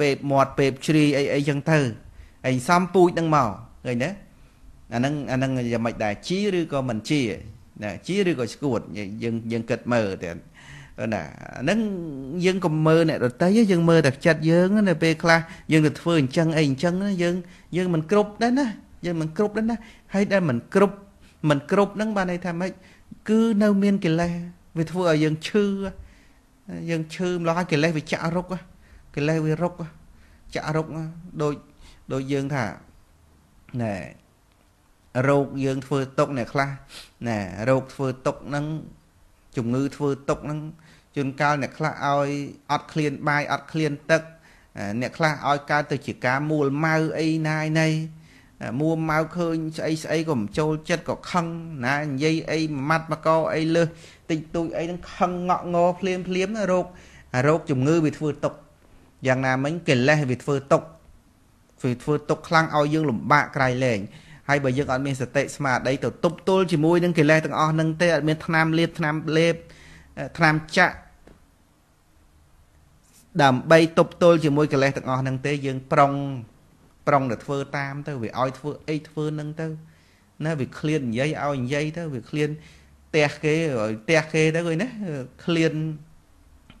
ពេបមាត់ពេបជ្រីអីអីចឹងទៅឯងសំពូចនឹងមកឃើញទេអាហ្នឹងអាហ្នឹងយ៉ាងម៉េចដែរជីឬក៏មិនជីណាជីឬក៏ស្គួត យើងយើងគិតមើលតែណាហ្នឹងយើងកុំមើលអ្នកដតីយើងមើលតែចិត្តយើងនៅពេលខ្លះយើងទៅធ្វើអញ្ចឹងអីអញ្ចឹងណាយើងយើងមិនគ្រប់ដែរណាយើងមិនគ្រប់ដែរណាហើយដែលមិនគ្រប់មិនគ្រប់ហ្នឹងបានន័យថាម៉េចគឺនៅមានកិលេសវាធ្វើឲ្យយើងឈឺយើងឈឺម្លោះឲ្យកិលេសវាចាក់រុកកិលេសវារុកចាក់រុកដូចដូចយើងថាណែរោគយើងធ្វើຕົកអ្នកខ្លះណែរោគធ្វើຕົកហ្នឹងជំងឺធ្វើຕົកហ្នឹងជួនកាលអ្នកខ្លះឲ្យអត់ឃ្លានបាយអត់ឃ្លានទឹក អ្នកខ្លះឲ្យកើតទៅជាការមួលម៉ៅអីណាយណីមួម៉ៅឃើញស្អីស្អីក៏មិនចូលចិត្តក៏ខឹងណានិយាយអីម៉ាត់មកកអីលើសតិចតួចអីហ្នឹងខឹងងក់ងភ្លាមភ្លាមរោគរោគជំងឺវាធ្វើຕົកយ៉ាងណាមិញកិលេសវាធ្វើຕົកវាធ្វើຕົកខ្លាំងឲ្យយើងលំបាកក្រៃលែងហើយបើយើងអត់មានសតិស្មារតីទៅទប់ទល់ជាមួយនឹងកិលេសទាំងអស់ហ្នឹងទេអត់មានថ្នាំលេបថ្នាំលេបថ្នាំចាក់ដើម្បីទប់ទល់ជាមួយកិលេសទាំងអស់ហ្នឹងទេយើងប្រុងប្រុងតែធ្វើតាម ទៅវាឲ្យធ្វើអីធ្វើហ្នឹងទៅណាវាឃ្លាននិយាយឲ្យនិយាយទៅវាឃ្លានផ្ទះគេឲ្យផ្ទះគេទៅឃើញណាឃ្លាន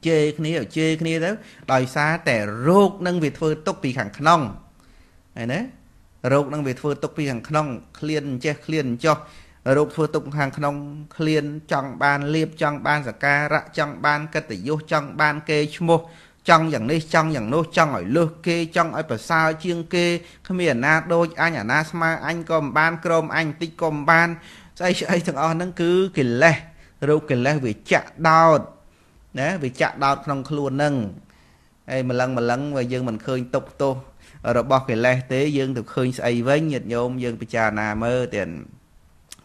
ជេរគ្នាឲ្យជេរគ្នាទៅ ដោយសារតែរោគនឹងវាធ្វើទុកពីខាងក្នុងហើយណារោគនឹងវាធ្វើទុកពីខាងក្នុងឃ្លានអញ្ចេះឃ្លានអញ្ចោះរោគធ្វើទុកខាងក្នុងឃ្លានចង់បានលៀបចង់បានសការៈចង់បានកិត្តិយសចង់បាន គេឈ្មោះចង់យ៉ាងនេះចង់យ៉ាងនោះចង់ឲ្យលើសគេ ចង់ឲ្យប្រសើរជាងគេគ្មានអាណាដូចអញអាណាស្មើអញក៏មិនបាន ក្រមអញតិចក៏មិនបានស្អីស្អីទាំងអស់ហ្នឹងគឺកិលេសរូបកិលេសវាចាក់ដោតណាវាចាក់ដោតក្នុងខ្លួនហ្នឹងហើយម្លឹងម្លឹងវាយើងមិនឃើញទុកទោសរបស់កិលេសទេយើងទៅឃើញស្អីវិញញាតិញោមយើងពិចារណាមើលទៀត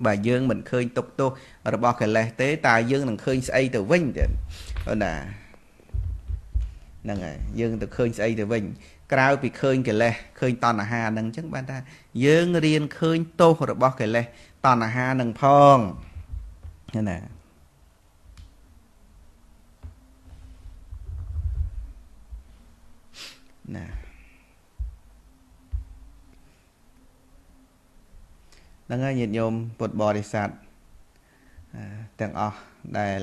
បើយើងមិនឃើញទុកទោសរបស់កិលេសទេតើយើងនឹងឃើញស្អីទៅវិញទៀតណាហ្នឹងហើយយើងទៅឃើញស្អីទៅវិញ ក្រៅពីឃើញកិលេសឃើញតណ្ហាហ្នឹងអញ្ចឹងបានថាយើងរៀនឃើញទោសរបស់កិលេសតណ្ហានឹងផងណាណាហ្នឹងហើយញាតិញោមពុទ្ធបរិស័ទទាំងអស់ដែល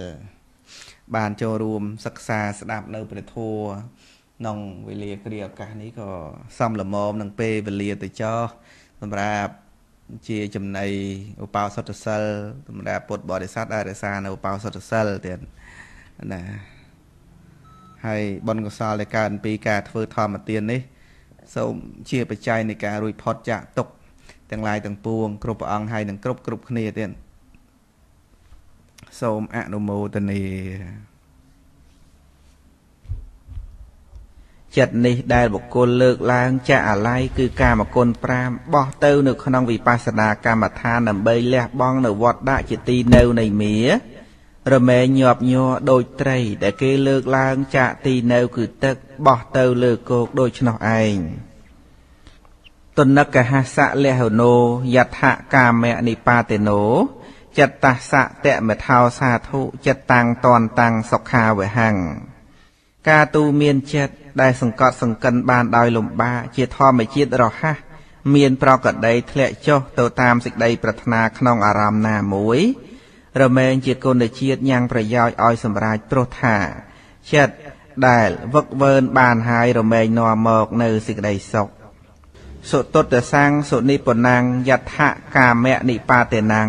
បានចូលរួមសិក្សាស្ដាប់នៅព្រះធម៌ក្នុងវេលាគ្រាឱកាសនេះក៏សំលមមនឹងពេលវេលាទៅចោសម្រាប់ជាចំណៃឧបោសថសិលសម្រាប់ពុទ្ធបរិស័ទដែលរក្សានៅឧបោសថសិលទៀតណាហើយបុណ្យកុសលដែលកើតពីការធ្វើធម្មទាននេះសូមជាបច្ច័យនៃការរួចផុតចាកទុក្ខទាំងឡាយទាំងពួងគ្រប់ព្រះអង្គហើយនឹងគ្រប់គ្រប់គ្នាទៀតសូមអនុមោទនាចិត្តនេះដែលបុគ្គលលើកឡើង ចាក់អាល័យគឺកាមគុណ5បោះទៅនៅក្នុងវិបស្សនាកម្មដ្ឋានដើម្បីលះបង់នៅវត្តដាក់ជាទីនៅនៃមារមែងញាប់ញ័រដោយត្រី ដែលគេលើកឡើងចាក់ទីនៅគឺទឹកបោះទៅលើគោកដូច្នោះឯងទុនកហសៈលះណោយថកាមៈនិបាទេណោចិត្តសៈតមថោសាធុចិត្តតាំងតនតាំងសុខាវហੰការទូមានចិត្តដែលសង្កត់សង្កិនបានដោយលំបាកជាធម្មជាតិរហ័សមានប្រកដីធ្លាក់ចុះទៅតាមសេចក្តីប្រាថ្នាក្នុងអារម្មណ៍ណាមួយរមែងជាគុណជាតិញ៉ាំងប្រយោជន៍ឲ្យសម្រេចព្រោះថាចិត្តដែលវឹកវើបានហើយរមែងនាំមកនៅសេចក្តីសុខសុទុតតសាំងសុនិពណាំងយដ្ឋកាមៈនិបាទេណាំង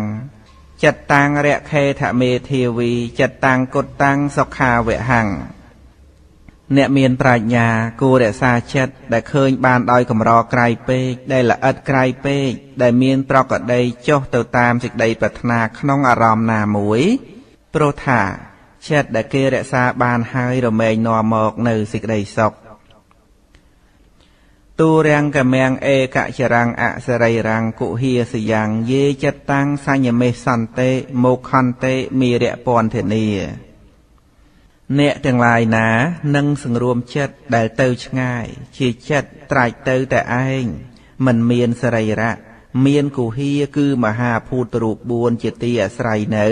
ចិត្តតាំងរខេថមេធាវីចិត្តតាំងគុតតាំងសុខាវហੰអ្នកមានប្រាជ្ញាគួររក្សាចិត្តដែល ឃើញបានដោយកម្រក្រៃពេកដែលល្អិតក្រៃពេកដែលមានប្រកដី ចុះទៅតាមសេចក្តីប្រាថ្នាក្នុងអារម្មណ៍ណាមួយព្រោះថាចិត្តដែលគេរក្សាបានហើយរមែងនាំមកនៅសេចក្តីសុខទូរាំងកមាំងអេកចរាំងអសរិរាំងគុហាសយ៉ាងយេចិត្តតាំងសញ្ញមេសន្តេមោខន្តិមិរៈពន្ធនីអ្នកទាំងឡាយណានឹងសង្រួមចិត្តដែលទៅឆ្ងាយ ជាចិត្តត្រាច់ទៅតែឯងមិនមានសរិរៈមានគុហាគឺមហាភូតរូប4ជាទីអាស្រ័យនៅ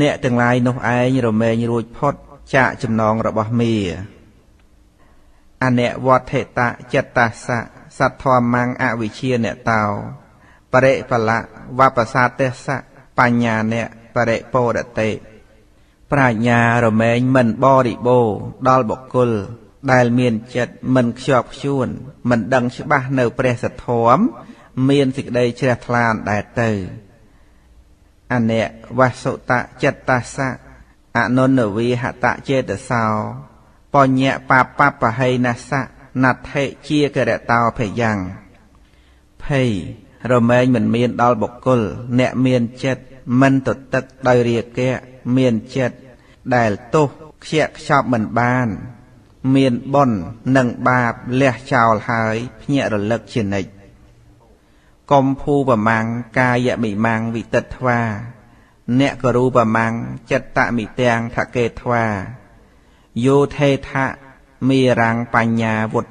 អ្នកទាំងឡាយនោះឯងរមែងរួចផុតចាកចំណងរបស់មីអនវត្ថេតចិត្តសៈសัทធម្មងអវិជាអ្នកតោបរិបលៈវបសាទេសៈបញ្ញាអ្នកបរិបោរតេប្រាជ្ញារមែងមិនបរិបោដល់បុគ្គលដែលមានចិត្តមិនខ្ជាប់ខ្ជួនមិនដឹងច្បាស់នៅព្រះសទ្ធម មានសេចក្តីជ្រះថ្លាដែរទៅអនវសុតចិត្តសៈអនុនវិហតចេតសោបញ្ញបាបបហេនសៈណដ្ឋិជាករតោភយ៉ាងភ័យរមែងមិនមានដល់បុគ្គលអ្នកមានចិត្តមិនទទឹកដោយរាគៈមានចិត្តដែលទោសខ្ជាក់ខ្ចប់មិនបាន មានបុណ្យនិងបាបលះចោលហើយភ្ញាក់រលឹកជានិច្ចកុំភូប្រមាំងកាយមិមាំងវិតិតធ្វាអ្នកក៏រូប្រមាំងចិត្តតមិទាំងថកេធ្វាយោថេថៈមេរាំងបញ្ញាវុទ្ធ